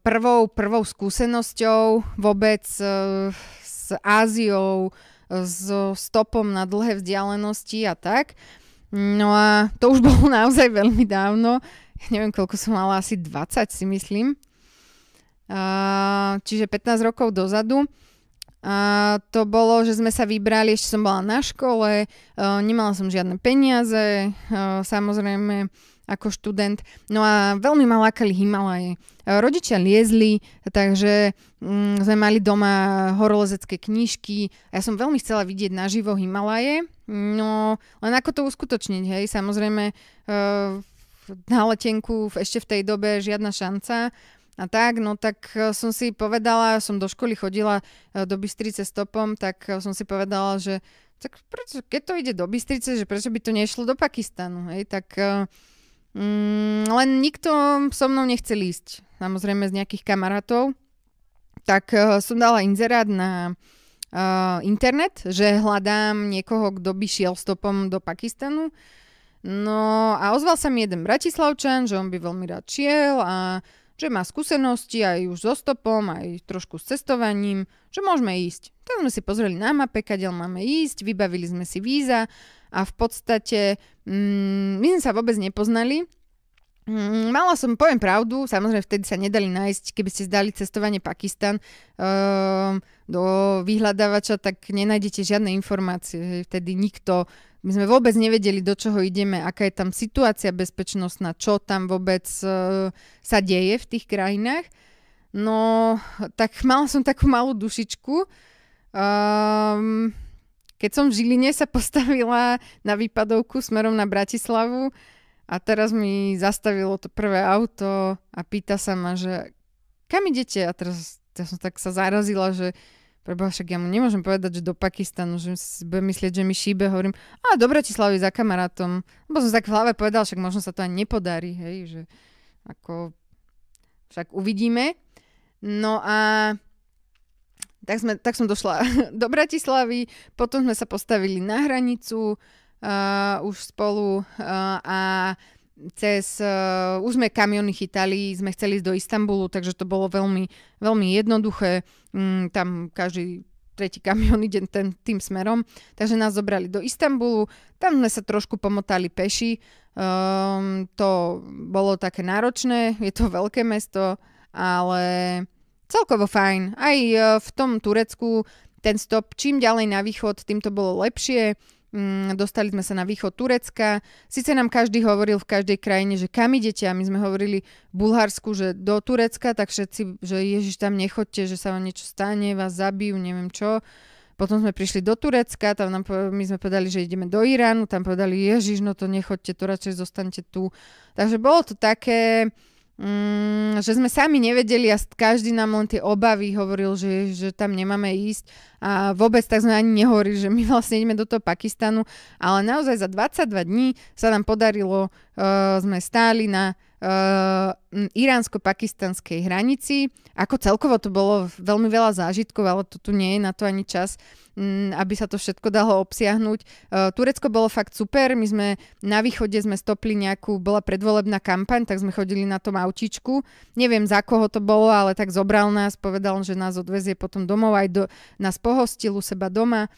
prvou, prvou skúsenosťou vôbec uh, s Áziou, uh, so stopom na dlhé vzdialenosti a tak. No a to už bolo naozaj veľmi dávno. Ja neviem, koľko som mala, asi 20 si myslím. Uh, čiže 15 rokov dozadu. A to bolo, že sme sa vybrali, ešte som bola na škole, uh, nemala som žiadne peniaze, uh, samozrejme ako študent. No a veľmi ma lákali Himalaje. Rodičia liezli, takže mm, sme mali doma horolezecké knižky. Ja som veľmi chcela vidieť naživo Himalaje, no len ako to uskutočniť, hej, samozrejme e, na letenku ešte v tej dobe žiadna šanca. A tak, no tak e, som si povedala, som do školy chodila e, do Bystrice stopom, tak e, som si povedala, že tak prečo, keď to ide do Bystrice, že prečo by to nešlo do Pakistanu, hej, tak uh, e, Mm, len nikto so mnou nechcel ísť. Samozrejme z nejakých kamarátov. Tak uh, som dala inzerát na uh, internet, že hľadám niekoho, kto by šiel stopom do Pakistanu. No a ozval sa mi jeden bratislavčan, že on by veľmi rád šiel a že má skúsenosti aj už so stopom, aj trošku s cestovaním, že môžeme ísť. Tak sme si pozreli na mape, kadeľ máme ísť, vybavili sme si víza a v podstate mm, my sme sa vôbec nepoznali, Mm, mala som, poviem pravdu, samozrejme vtedy sa nedali nájsť, keby ste zdali cestovanie Pakistan um, do vyhľadávača, tak nenájdete žiadne informácie. Vtedy nikto, my sme vôbec nevedeli, do čoho ideme, aká je tam situácia bezpečnostná, čo tam vôbec uh, sa deje v tých krajinách. No, tak mala som takú malú dušičku. Um, keď som v Žiline sa postavila na výpadovku smerom na Bratislavu, uh, a teraz mi zastavilo to prvé auto a pýta sa ma, že kam idete? A teraz ja som tak sa zarazila, že preboha, však ja mu nemôžem povedať, že do Pakistanu, že bude myslieť, že mi šíbe, hovorím, a do Bratislavy za kamarátom. Bo som tak v hlave povedal, však možno sa to ani nepodarí, hej, že ako však uvidíme. No a tak, sme, tak som došla do Bratislavy, potom sme sa postavili na hranicu, uh, už spolu uh, a cez, uh, už sme kamiony chytali, sme chceli ísť do Istanbulu, takže to bolo veľmi, veľmi jednoduché. Mm, tam každý tretí kamión ide ten, tým smerom. Takže nás zobrali do Istanbulu, tam sme sa trošku pomotali peši. Um, to bolo také náročné, je to veľké mesto, ale celkovo fajn. Aj uh, v tom Turecku ten stop čím ďalej na východ, tým to bolo lepšie. Mm, dostali sme sa na východ Turecka. Sice nám každý hovoril v každej krajine, že kam idete a my sme hovorili v Bulharsku, že do Turecka, tak všetci, že ježiš, tam nechoďte, že sa vám niečo stane, vás zabijú, neviem čo. Potom sme prišli do Turecka, tam nám, my sme povedali, že ideme do Iránu, tam povedali, ježiš, no to nechodte, to radšej zostanete tu. Takže bolo to také, Mm, že sme sami nevedeli a každý nám len tie obavy hovoril, že, že tam nemáme ísť a vôbec tak sme ani nehovorili, že my vlastne ideme do toho Pakistanu, ale naozaj za 22 dní sa nám podarilo, uh, sme stáli na Ehm, iránsko-pakistanskej hranici. Ako celkovo to bolo veľmi veľa zážitkov, ale to tu nie je na to ani čas, mm, aby sa to všetko dalo obsiahnuť. Ehm, Turecko bolo fakt super, my sme na východe sme stopli nejakú, bola predvolebná kampaň, tak sme chodili na tom autičku. Neviem za koho to bolo, ale tak zobral nás, povedal, že nás odvezie potom domov, aj do, nás pohostil u seba doma.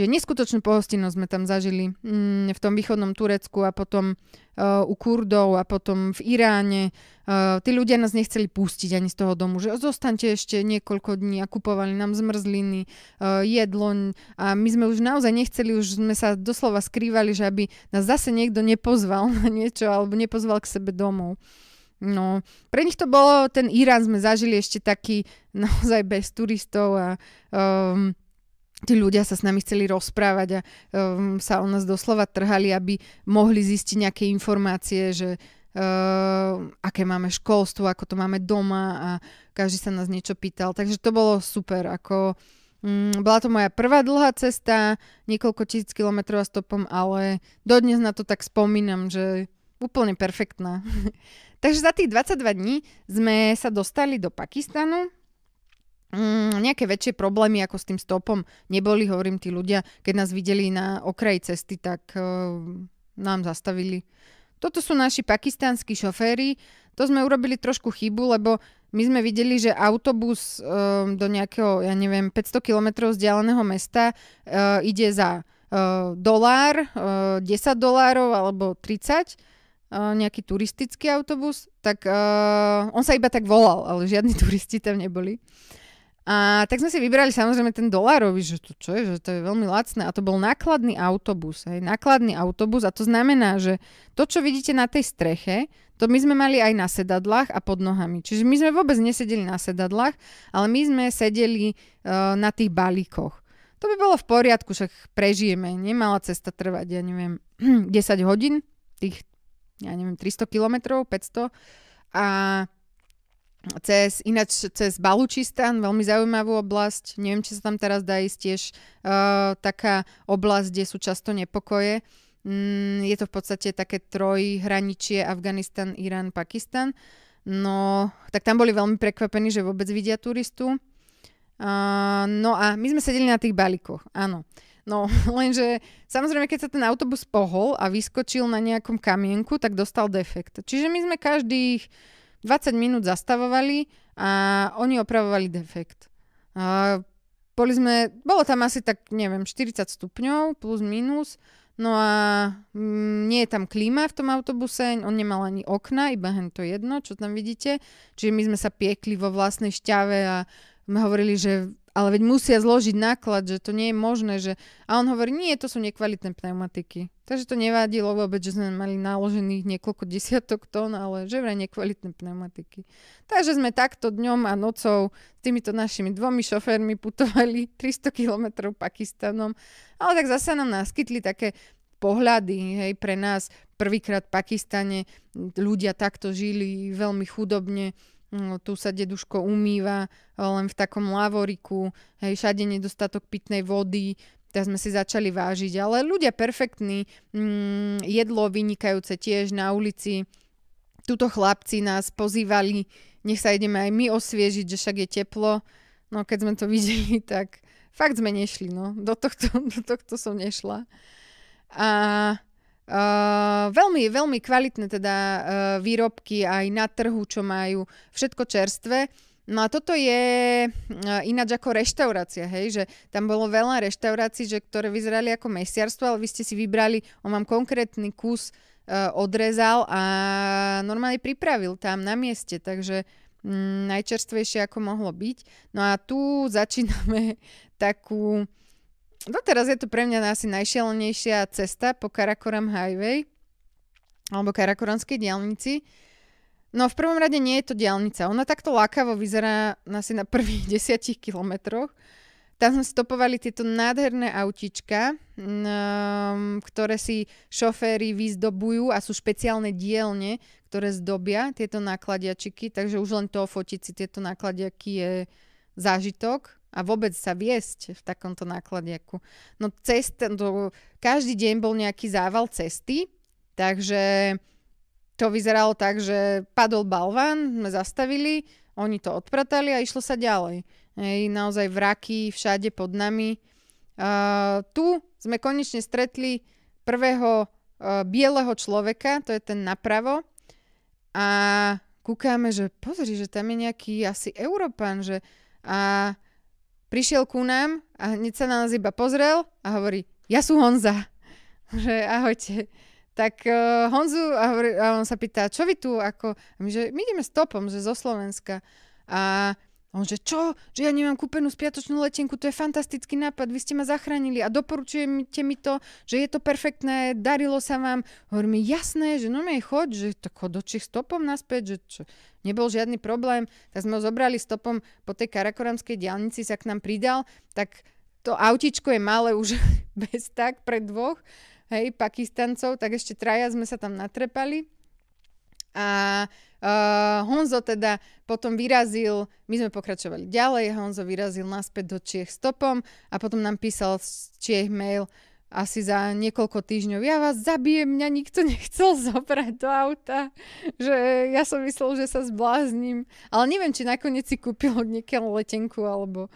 Čiže neskutočnú pohostinnosť sme tam zažili mm, v tom východnom Turecku a potom uh, u Kurdov a potom v Iráne. Uh, tí ľudia nás nechceli pustiť ani z toho domu, že zostaňte ešte niekoľko dní a kupovali nám zmrzliny, uh, eh, jedlo a my sme už naozaj nechceli, už sme sa doslova skrývali, že aby nás zase niekto nepozval na niečo alebo nepozval k sebe domov. No, pre nich to bolo, ten Irán sme zažili ešte taký naozaj bez turistov a um, tí ľudia sa s nami chceli rozprávať a um, sa o nás doslova trhali, aby mohli zistiť nejaké informácie, že uh, aké máme školstvo, ako to máme doma a každý sa nás niečo pýtal. Takže to bolo super. Ako, um, bola to moja prvá dlhá cesta, niekoľko tisíc kilometrov stopom, ale dodnes na to tak spomínam, že úplne perfektná. Takže za tých 22 dní sme sa dostali do Pakistanu, Mm, nejaké väčšie problémy ako s tým stopom neboli, hovorím tí ľudia, keď nás videli na okraji cesty, tak uh, nám zastavili. Toto sú naši pakistánsky šoféry, to sme urobili trošku chybu, lebo my sme videli, že autobus um, do nejakého, ja neviem, 500 kilometrov vzdialeného mesta uh, ide za uh, dolár, uh, 10 dolárov alebo 30 nejaký turistický autobus, tak uh, on sa iba tak volal, ale žiadni turisti tam neboli. Uh, a tak sme si vybrali samozrejme ten dolárový, že to čo je, že to je veľmi lacné. A to bol nákladný autobus, hej, nákladný autobus a to znamená, že to, čo vidíte na tej streche, to my sme mali aj na sedadlách a pod nohami. Čiže my sme vôbec nesedeli na sedadlách, ale my sme sedeli uh, na tých balíkoch. To by bolo v poriadku, však prežijeme. Nemala cesta trvať, ja neviem, 10 hodín, tých, ja neviem, 300 kilometrov, 500. A cez, ináč cez Balučistan, veľmi zaujímavú oblasť. Neviem, či sa tam teraz dá ísť tiež uh, taká oblasť, kde sú často nepokoje. Mm, je to v podstate také trojhraničie Afganistan, Irán, Pakistan. No, tak tam boli veľmi prekvapení, že vôbec vidia turistu. Uh, no a my sme sedeli na tých balíkoch, áno. No, lenže samozrejme, keď sa ten autobus pohol a vyskočil na nejakom kamienku, tak dostal defekt. Čiže my sme každých 20 minút zastavovali a oni opravovali defekt. A boli sme, bolo tam asi tak, neviem, 40 stupňov plus minus, no a m, mm, nie je tam klíma v tom autobuse, on nemal ani okna, iba hen to jedno, čo tam vidíte. Čiže my sme sa piekli vo vlastnej šťave a sme hovorili, že ale veď musia zložiť náklad, že to nie je možné. Že... A on hovorí, nie, to sú nekvalitné pneumatiky. Takže to nevadilo vôbec, že sme mali naložených niekoľko desiatok tón, ale že vraj nekvalitné pneumatiky. Takže sme takto dňom a nocou s týmito našimi dvomi šoférmi putovali 300 kilometrov Pakistanom. Ale tak zase nám naskytli také pohľady, hej, pre nás prvýkrát v Pakistane ľudia takto žili veľmi chudobne, Mm, tu sa deduško umýva e, len v takom lavoriku, hej, všade nedostatok pitnej vody, tak sme si začali vážiť, ale ľudia perfektní, mm, jedlo vynikajúce tiež na ulici, tuto chlapci nás pozývali, nech sa ideme aj my osviežiť, že však je teplo, no keď sme to videli, tak fakt sme nešli, no, do tohto, do tohto som nešla. A Uh, veľmi, veľmi kvalitné teda uh, výrobky aj na trhu, čo majú všetko čerstvé. No a toto je uh, ináč ako reštaurácia, hej, že tam bolo veľa reštaurácií, že, ktoré vyzerali ako mesiarstvo, ale vy ste si vybrali, on vám konkrétny kus uh, odrezal a normálne pripravil tam na mieste, takže mm, najčerstvejšie ako mohlo byť. No a tu začíname takú No teraz je to pre mňa asi najšialenejšia cesta po Karakoram Highway alebo Karakoranskej diálnici. No v prvom rade nie je to diálnica. Ona takto lákavo vyzerá asi na prvých desiatich kilometroch. Tam sme stopovali tieto nádherné autička, um, ktoré si šoféry vyzdobujú a sú špeciálne dielne, ktoré zdobia tieto nákladiačiky, takže už len to fotiť si tieto nákladiaky je zážitok a vôbec sa viesť v takomto nákladiaku. No cest, no, každý deň bol nejaký zával cesty, takže to vyzeralo tak, že padol balván, sme zastavili, oni to odpratali a išlo sa ďalej. Ej, naozaj vraky všade pod nami. E, tu sme konečne stretli prvého e, bieleho človeka, to je ten napravo. A kúkame, že pozri, že tam je nejaký asi Európan, že a prišiel ku nám a hneď sa na nás iba pozrel a hovorí, ja sú Honza, že ahojte. Tak uh, Honzu, a, hovorí, a on sa pýta, čo vy tu, ako, a my, že my ideme stopom, že zo Slovenska. A on že čo? Že ja nemám kúpenú spiatočnú letenku, to je fantastický nápad, vy ste ma zachránili a doporučujete mi to, že je to perfektné, darilo sa vám. Hovorí mi, jasné, že no mi choď, že to chod očích stopom naspäť, že čo? nebol žiadny problém. Tak sme ho zobrali stopom po tej karakoramskej diálnici, sa k nám pridal, tak to autičko je malé už bez tak pre dvoch, hej, pakistancov, tak ešte traja sme sa tam natrepali a uh, Honzo teda potom vyrazil, my sme pokračovali ďalej, Honzo vyrazil naspäť do Čiech stopom a potom nám písal z Čiech mail asi za niekoľko týždňov, ja vás zabijem, mňa nikto nechcel zobrať do auta, že ja som myslel, že sa zblázním. Ale neviem, či nakoniec si kúpil od letenku, alebo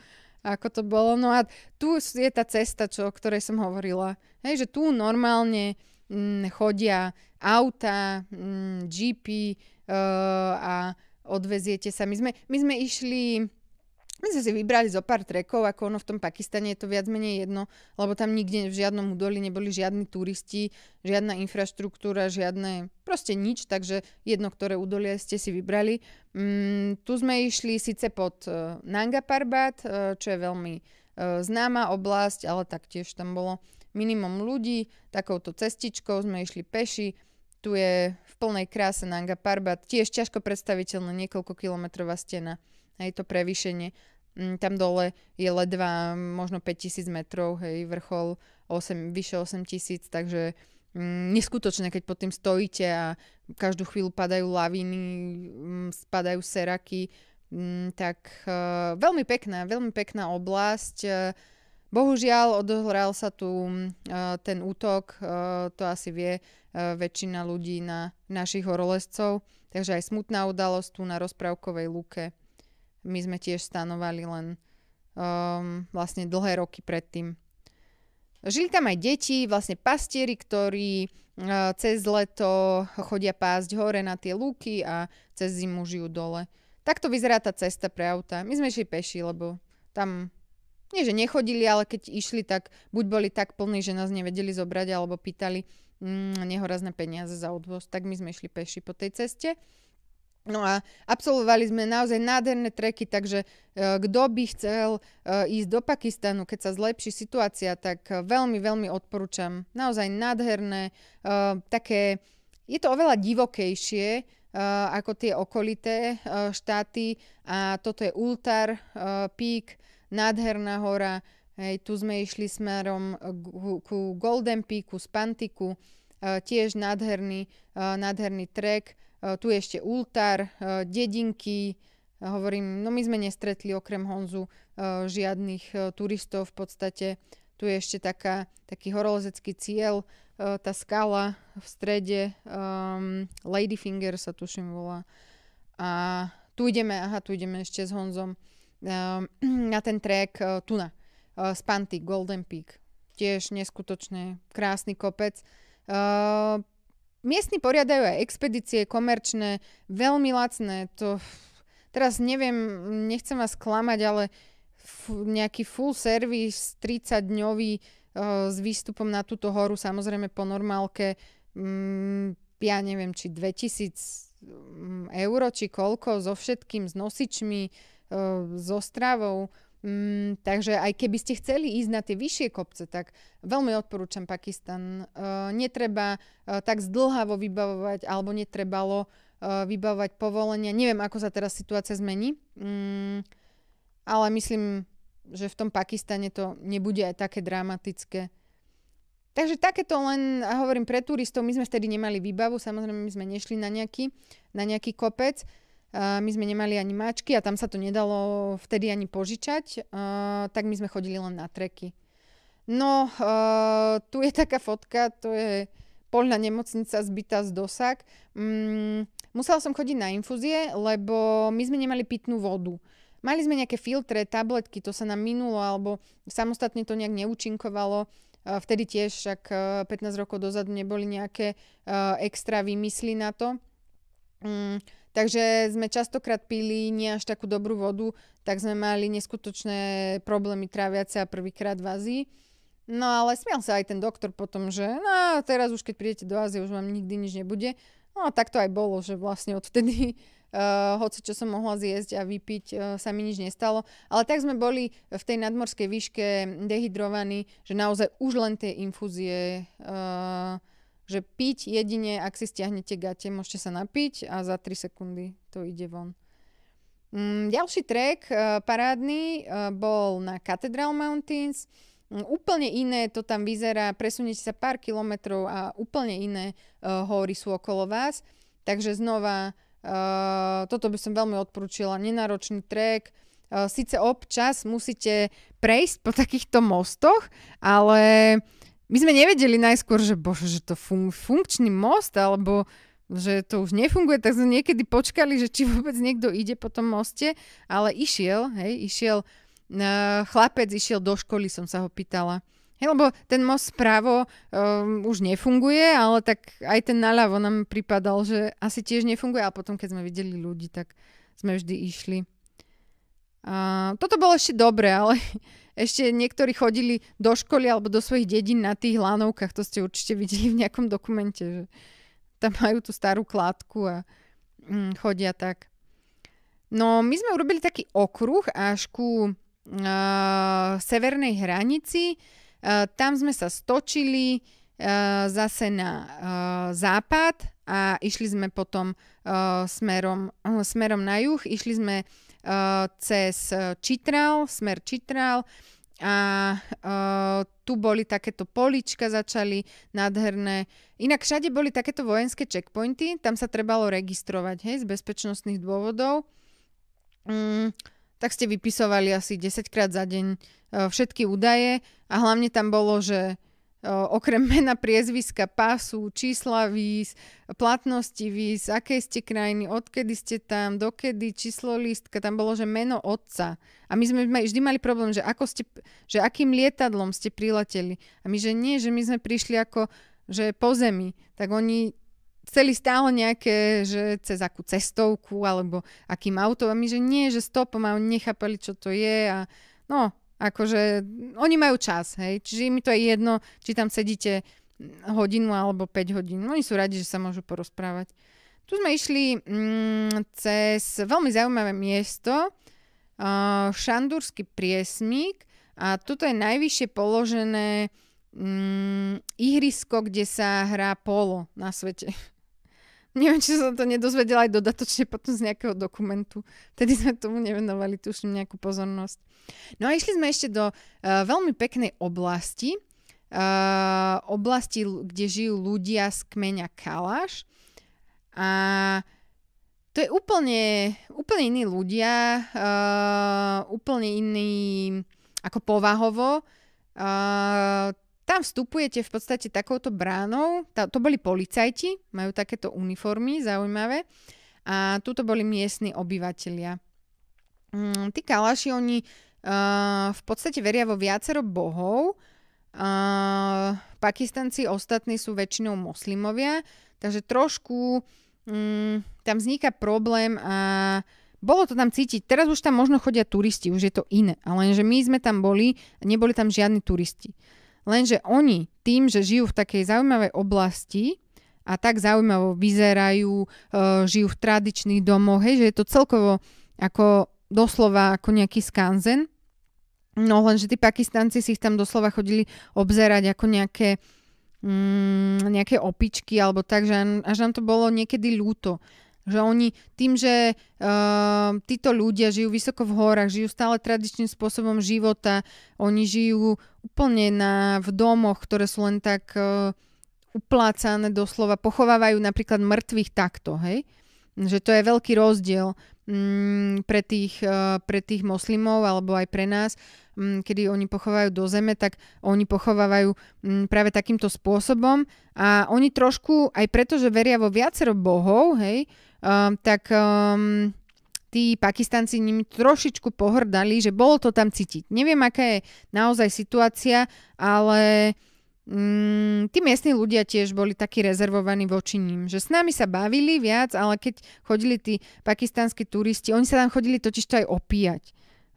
ako to bolo. No a tu je tá cesta, čo, o ktorej som hovorila. Hej, že tu normálne mm, chodia auta, mm, eh, a odveziete sa. My sme, my sme išli my sme si vybrali zo pár trekov, ako ono v tom Pakistane je to viac menej jedno, lebo tam nikde v žiadnom údolí neboli žiadni turisti, žiadna infraštruktúra, žiadne, proste nič, takže jedno, ktoré údolie ste si vybrali. Mm, tu sme išli síce pod eh, Nanga Parbat, eh, čo je veľmi známa oblasť, ale taktiež tam bolo minimum ľudí, takouto cestičkou sme išli peši, tu je v plnej kráse Nanga Parbat, tiež ťažko predstaviteľná niekoľko kilometrová stena. Hej, to prevýšenie. Mm, tam dole je ledva možno 5000 metrov, hej, vrchol 8, vyše 8000, takže mm, neskutočné, keď pod tým stojíte a každú chvíľu padajú laviny, mm, spadajú seraky, tak eh, veľmi pekná, veľmi pekná oblasť. Eh, Bohužiaľ, odohral sa tu eh, ten útok, eh, to asi vie eh, väčšina ľudí na našich horolezcov, takže aj smutná udalosť tu na rozprávkovej lúke. My sme tiež stanovali len um, vlastne dlhé roky predtým. Žili tam aj deti, vlastne pastieri, ktorí uh, cez leto chodia pásť hore na tie lúky a cez zimu žijú dole. Takto vyzerá tá cesta pre auta. My sme šli peši, lebo tam nie že nechodili, ale keď išli, tak buď boli tak plní, že nás nevedeli zobrať, alebo pýtali mm, nehorazné peniaze za odvoz, tak my sme išli peši po tej ceste. No a absolvovali sme naozaj nádherné treky, takže e, kto by chcel e, ísť do Pakistanu, keď sa zlepší situácia, tak e, veľmi, veľmi odporúčam. Naozaj nádherné, také, je to oveľa divokejšie, ako tie okolité štáty a toto je Ultar, Pík, nádherná hora, hej, tu sme išli smerom ku, Golden Peaku, z Pantiku, e, tiež nádherný, e, nádherný trek, e, tu je ešte ultár, dedinky, hovorím, no my sme nestretli okrem Honzu žiadnych turistov v podstate, tu je ešte taká, taký horolezecký cieľ, tá skala v strede, um, Ladyfinger sa tuším volá. A tu ideme, aha, tu ideme ešte s Honzom Ehm, na ten track e, Tuna. Spanty, e, Golden Peak. Tiež neskutočne krásny kopec. E, Miestni poriadajú aj expedície komerčné, veľmi lacné. To teraz neviem, nechcem vás klamať, ale nejaký full service 30-dňový s výstupom na túto horu, samozrejme po normálke, mm, ja neviem, či 2000 mm, eur, či koľko, so všetkým, s nosičmi, Eh, so stravou. Mm, takže aj keby ste chceli ísť na tie vyššie kopce, tak veľmi odporúčam Pakistan. Uh, netreba uh, tak zdlhavo vybavovať, alebo netrebalo uh, vybavovať povolenia. Neviem, ako sa teraz situácia zmení, mm, ale myslím, že v tom Pakistane to nebude aj také dramatické. Takže takéto len, a hovorím pre turistov, my sme vtedy nemali výbavu, samozrejme my sme nešli na nejaký, na nejaký kopec. Uh, my sme nemali ani mačky a tam sa to nedalo vtedy ani požičať, tak my sme chodili len na treky. No, tu je taká fotka, to je polná nemocnica zbytá z dosak. Mm, musela som chodiť na infúzie, lebo my sme nemali pitnú vodu. Mali sme nejaké filtre, tabletky, to sa nám minulo, alebo samostatne to nejak neúčinkovalo. Vtedy tiež však 15 rokov dozadu neboli nejaké extra výmysly na to. Mm, Takže sme častokrát pili nie až takú dobrú vodu, tak sme mali neskutočné problémy tráviace a prvýkrát v Azii. No ale smial sa aj ten doktor potom, že no teraz už keď prídete do Azie, už vám nikdy nič nebude. No a tak to aj bolo, že vlastne odtedy uh, eh, hoci čo som mohla zjesť a vypiť, uh, sa mi nič nestalo. Ale tak sme boli v tej nadmorskej výške dehydrovaní, že naozaj už len tie infúzie uh, že piť jedine, ak si stiahnete gate, môžete sa napiť a za 3 sekundy to ide von. Mm, ďalší trek uh, parádny uh, bol na Cathedral Mountains. Um, úplne iné to tam vyzerá, presuniete sa pár kilometrov a úplne iné uh, hory sú okolo vás. Takže znova, uh, toto by som veľmi odporúčila, nenáročný trek. Sice občas musíte prejsť po takýchto mostoch, ale my sme nevedeli najskôr, že bože, že to fun- funkčný most, alebo že to už nefunguje, tak sme niekedy počkali, že či vôbec niekto ide po tom moste, ale išiel, hej, išiel, uh, chlapec išiel do školy, som sa ho pýtala. Hej, lebo ten most správo um, eh, už nefunguje, ale tak aj ten naľavo nám pripadal, že asi tiež nefunguje, ale potom keď sme videli ľudí, tak sme vždy išli. A toto bolo ešte dobre, ale ešte niektorí chodili do školy alebo do svojich dedín na tých lanovkách, to ste určite videli v nejakom dokumente, že tam majú tú starú kládku a mm, chodia tak. No my sme urobili taký okruh až ku uh, severnej hranici, uh, tam sme sa stočili uh, zase na uh, západ a išli sme potom uh, smerom, uh, smerom na juh, išli sme uh, Eh, cez eh, Čitral, smer Čitral a uh, tu boli takéto polička začali nádherné. Inak všade boli takéto vojenské checkpointy, tam sa trebalo registrovať, hej, z bezpečnostných dôvodov. Mm, tak ste vypisovali asi 10 krát za deň uh, všetky údaje a hlavne tam bolo, že uh, okrem mena, priezviska, pasu, čísla víz, platnosti víz, aké ste krajiny, odkedy ste tam, dokedy, číslo lístka, tam bolo, že meno otca. A my sme vždy mali problém, že, ako ste, že akým lietadlom ste prileteli. A my, že nie, že my sme prišli ako že po zemi, tak oni chceli stále nejaké, že cez akú cestovku alebo akým autom a my, že nie, že stopom a oni nechápali, čo to je a no, Akože oni majú čas, hej. Čiže im to je jedno, či tam sedíte hodinu alebo 5 hodín. Oni sú radi, že sa môžu porozprávať. Tu sme išli mm, cez veľmi zaujímavé miesto, uh, Šandúrsky priesmík a toto je najvyššie položené mm, ihrisko, kde sa hrá polo na svete. Neviem, či som to nedozvedela aj dodatočne potom z nejakého dokumentu. Tedy sme tomu nevenovali, tuším, nejakú pozornosť. No a išli sme ešte do uh, veľmi peknej oblasti, uh, oblasti, kde žijú ľudia z kmeňa Kalaš. A to je úplne, úplne iní ľudia, uh, úplne iný ako povahovo. Uh, tam vstupujete v podstate takouto bránou, tá, to boli policajti, majú takéto uniformy zaujímavé a tuto boli miestni obyvatelia. Mm, tí kalaši, oni uh, v podstate veria vo viacero bohov, uh, Pakistanci ostatní sú väčšinou moslimovia, takže trošku mm, tam vzniká problém a bolo to tam cítiť. Teraz už tam možno chodia turisti, už je to iné. Ale že my sme tam boli, neboli tam žiadni turisti. Lenže oni tým, že žijú v takej zaujímavej oblasti a tak zaujímavo vyzerajú, e, žijú v tradičných domoch, hej, že je to celkovo ako doslova ako nejaký skanzen. No lenže tí pakistanci si ich tam doslova chodili obzerať ako nejaké, mm, nejaké opičky alebo tak, že až nám to bolo niekedy ľúto. Že oni tým, že uh, títo ľudia žijú vysoko v horách, žijú stále tradičným spôsobom života, oni žijú úplne na, v domoch, ktoré sú len tak uh, uplácané doslova, pochovávajú napríklad mŕtvych takto, hej? Že to je veľký rozdiel um, pre, tých, uh, pre tých moslimov alebo aj pre nás, um, kedy oni pochovajú do zeme, tak oni pochovávajú um, práve takýmto spôsobom a oni trošku, aj preto, že veria vo viacero bohov, hej, um, tak um, tí Pakistanci nimi trošičku pohrdali, že bolo to tam cítiť. Neviem, aká je naozaj situácia, ale mm, tí miestni ľudia tiež boli takí rezervovaní voči ním, že s nami sa bavili viac, ale keď chodili tí pakistanskí turisti, oni sa tam chodili totiž to aj opíjať,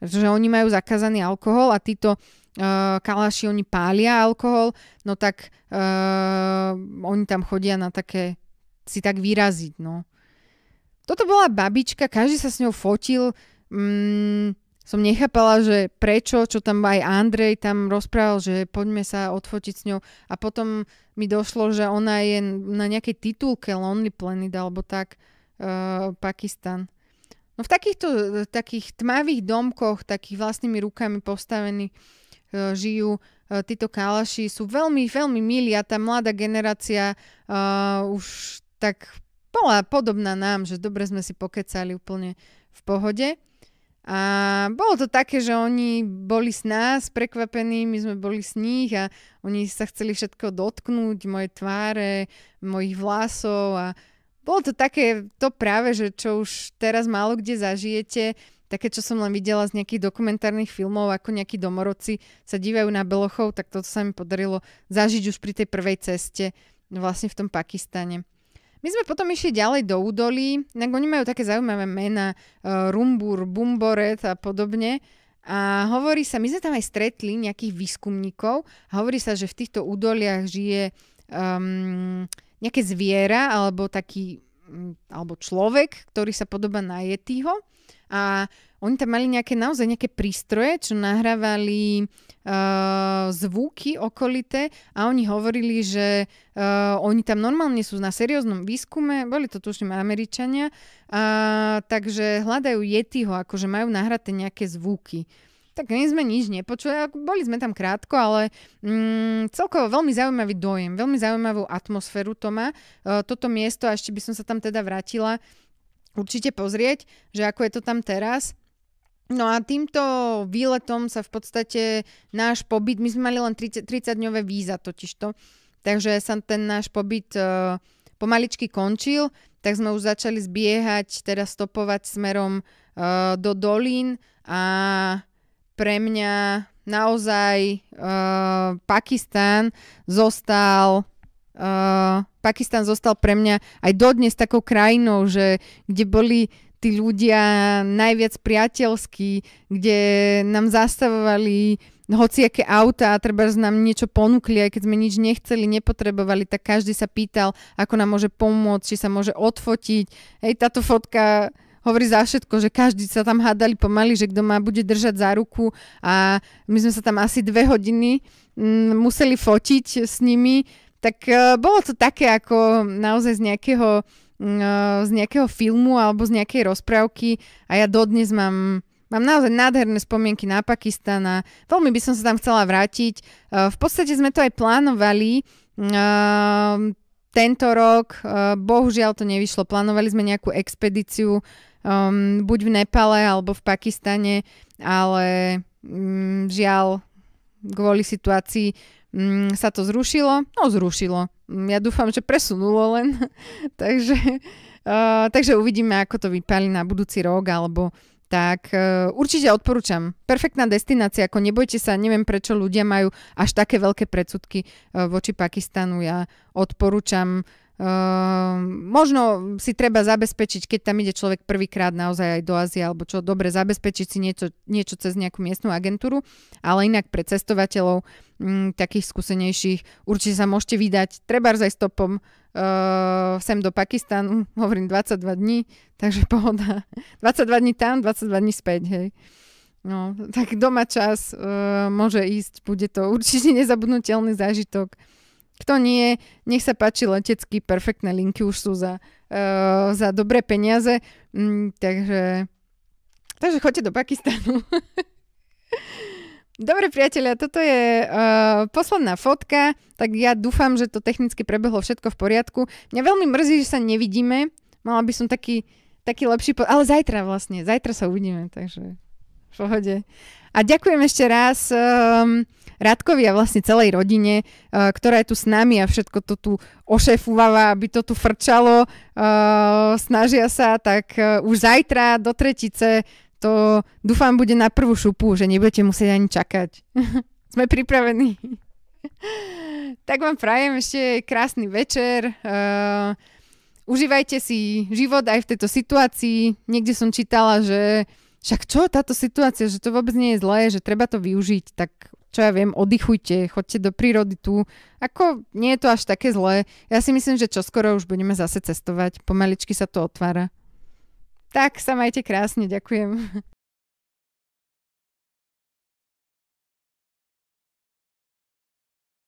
pretože oni majú zakázaný alkohol a títo uh, kalaši, oni pália alkohol, no tak uh, oni tam chodia na také, si tak vyraziť, no. Toto bola babička, každý sa s ňou fotil. Mm, som nechápala, že prečo, čo tam aj Andrej tam rozprával, že poďme sa odfotiť s ňou. A potom mi došlo, že ona je na nejakej titulke Lonely Planet alebo tak uh, Pakistan. No v takýchto takých tmavých domkoch, takých vlastnými rukami postavení e, žijú e, títo kalaši. Sú veľmi, veľmi milí a tá mladá generácia uh, už tak bola podobná nám, že dobre sme si pokecali úplne v pohode. A bolo to také, že oni boli s nás prekvapení, my sme boli s nich a oni sa chceli všetko dotknúť, moje tváre, mojich vlasov a bolo to také, to práve, že čo už teraz málo kde zažijete, také, čo som len videla z nejakých dokumentárnych filmov, ako nejakí domorodci sa dívajú na Belochov, tak toto sa mi podarilo zažiť už pri tej prvej ceste vlastne v tom Pakistane. My sme potom išli ďalej do údolí, inak oni majú také zaujímavé mená, e, Rumbur, Bumboret a podobne. A hovorí sa, my sme tam aj stretli nejakých výskumníkov a hovorí sa, že v týchto údoliach žije um, nejaké zviera alebo taký alebo človek, ktorý sa podobá na Yetiho. A oni tam mali nejaké naozaj nejaké prístroje, čo nahrávali uh, zvuky okolité a oni hovorili, že uh, oni tam normálne sú na serióznom výskume, boli to tuším Američania, uh, takže hľadajú Yetiho, akože majú nahraté nejaké zvuky tak my sme nič nepočuli. Boli sme tam krátko, ale mm, celkovo veľmi zaujímavý dojem, veľmi zaujímavú atmosféru to má. E, toto miesto, a ešte by som sa tam teda vrátila, určite pozrieť, že ako je to tam teraz. No a týmto výletom sa v podstate náš pobyt, my sme mali len 30, 30-dňové víza totižto, takže sa ten náš pobyt uh, pomaličky končil, tak sme už začali zbiehať, teda stopovať smerom uh, do dolín a pre mňa naozaj uh, e, Pakistan zostal uh, Pakistan zostal pre mňa aj dodnes takou krajinou, že kde boli tí ľudia najviac priateľskí, kde nám zastavovali hociaké auta a treba nám niečo ponúkli, aj keď sme nič nechceli, nepotrebovali, tak každý sa pýtal, ako nám môže pomôcť, či sa môže odfotiť. Hej, táto fotka hovorí za všetko, že každý sa tam hádali pomaly, že kto má bude držať za ruku a my sme sa tam asi dve hodiny mm, museli fotiť s nimi, tak e, bolo to také ako naozaj z nejakého Mm, e, z nejakého filmu alebo z nejakej rozprávky a ja dodnes mám Mám naozaj nádherné spomienky na Pakistan a veľmi by som sa tam chcela vrátiť. E, v podstate sme to aj plánovali mm, e, tento rok. Bohužiaľ to nevyšlo. Plánovali sme nejakú expedíciu um, buď v Nepale alebo v Pakistane, ale mm, žiaľ kvôli situácii sa to zrušilo. No zrušilo. Mm, ja dúfam, že presunulo len. takže, uh, takže uvidíme, ako to vypáli na budúci rok, alebo tak eh, určite odporúčam. Perfektná destinácia, ako nebojte sa, neviem prečo ľudia majú až také veľké predsudky eh, voči Pakistanu. Ja odporúčam Uh, možno si treba zabezpečiť, keď tam ide človek prvýkrát naozaj aj do Ázie, alebo čo, dobre zabezpečiť si niečo, niečo cez nejakú miestnú agentúru, ale inak pre cestovateľov m, mm, takých skúsenejších určite sa môžete vydať treba aj stopom uh, sem do Pakistanu, hovorím 22 dní, takže pohoda. 22 dní tam, 22 dní späť, hej. No, tak doma čas uh, môže ísť, bude to určite nezabudnutelný zážitok. Kto nie, nech sa páči letecky, perfektné linky už sú za, uh, za dobré peniaze. Mm, takže, takže choďte do Pakistanu. Dobre priatelia, toto je uh, posledná fotka, tak ja dúfam, že to technicky prebehlo všetko v poriadku. Mňa veľmi mrzí, že sa nevidíme. Mala by som taký, taký lepší... Po- ale zajtra vlastne, zajtra sa uvidíme, takže v pohode. A ďakujem ešte raz. Um, Radkovi a vlastne celej rodine, eh, ktorá je tu s nami a všetko to tu ošefúvava, aby to tu frčalo. Eh, snažia sa, tak eh, už zajtra do tretice to dúfam bude na prvú šupu, že nebudete musieť ani čakať. Sme pripravení. tak vám prajem ešte krásny večer. užívajte si život aj v tejto situácii. Niekde som čítala, že však čo táto situácia, že to vôbec nie je zlé, že treba to využiť, tak čo ja viem, oddychujte, chodte do prírody tu. Ako nie je to až také zlé. Ja si myslím, že čoskoro už budeme zase cestovať. Pomaličky sa to otvára. Tak sa majte krásne, ďakujem.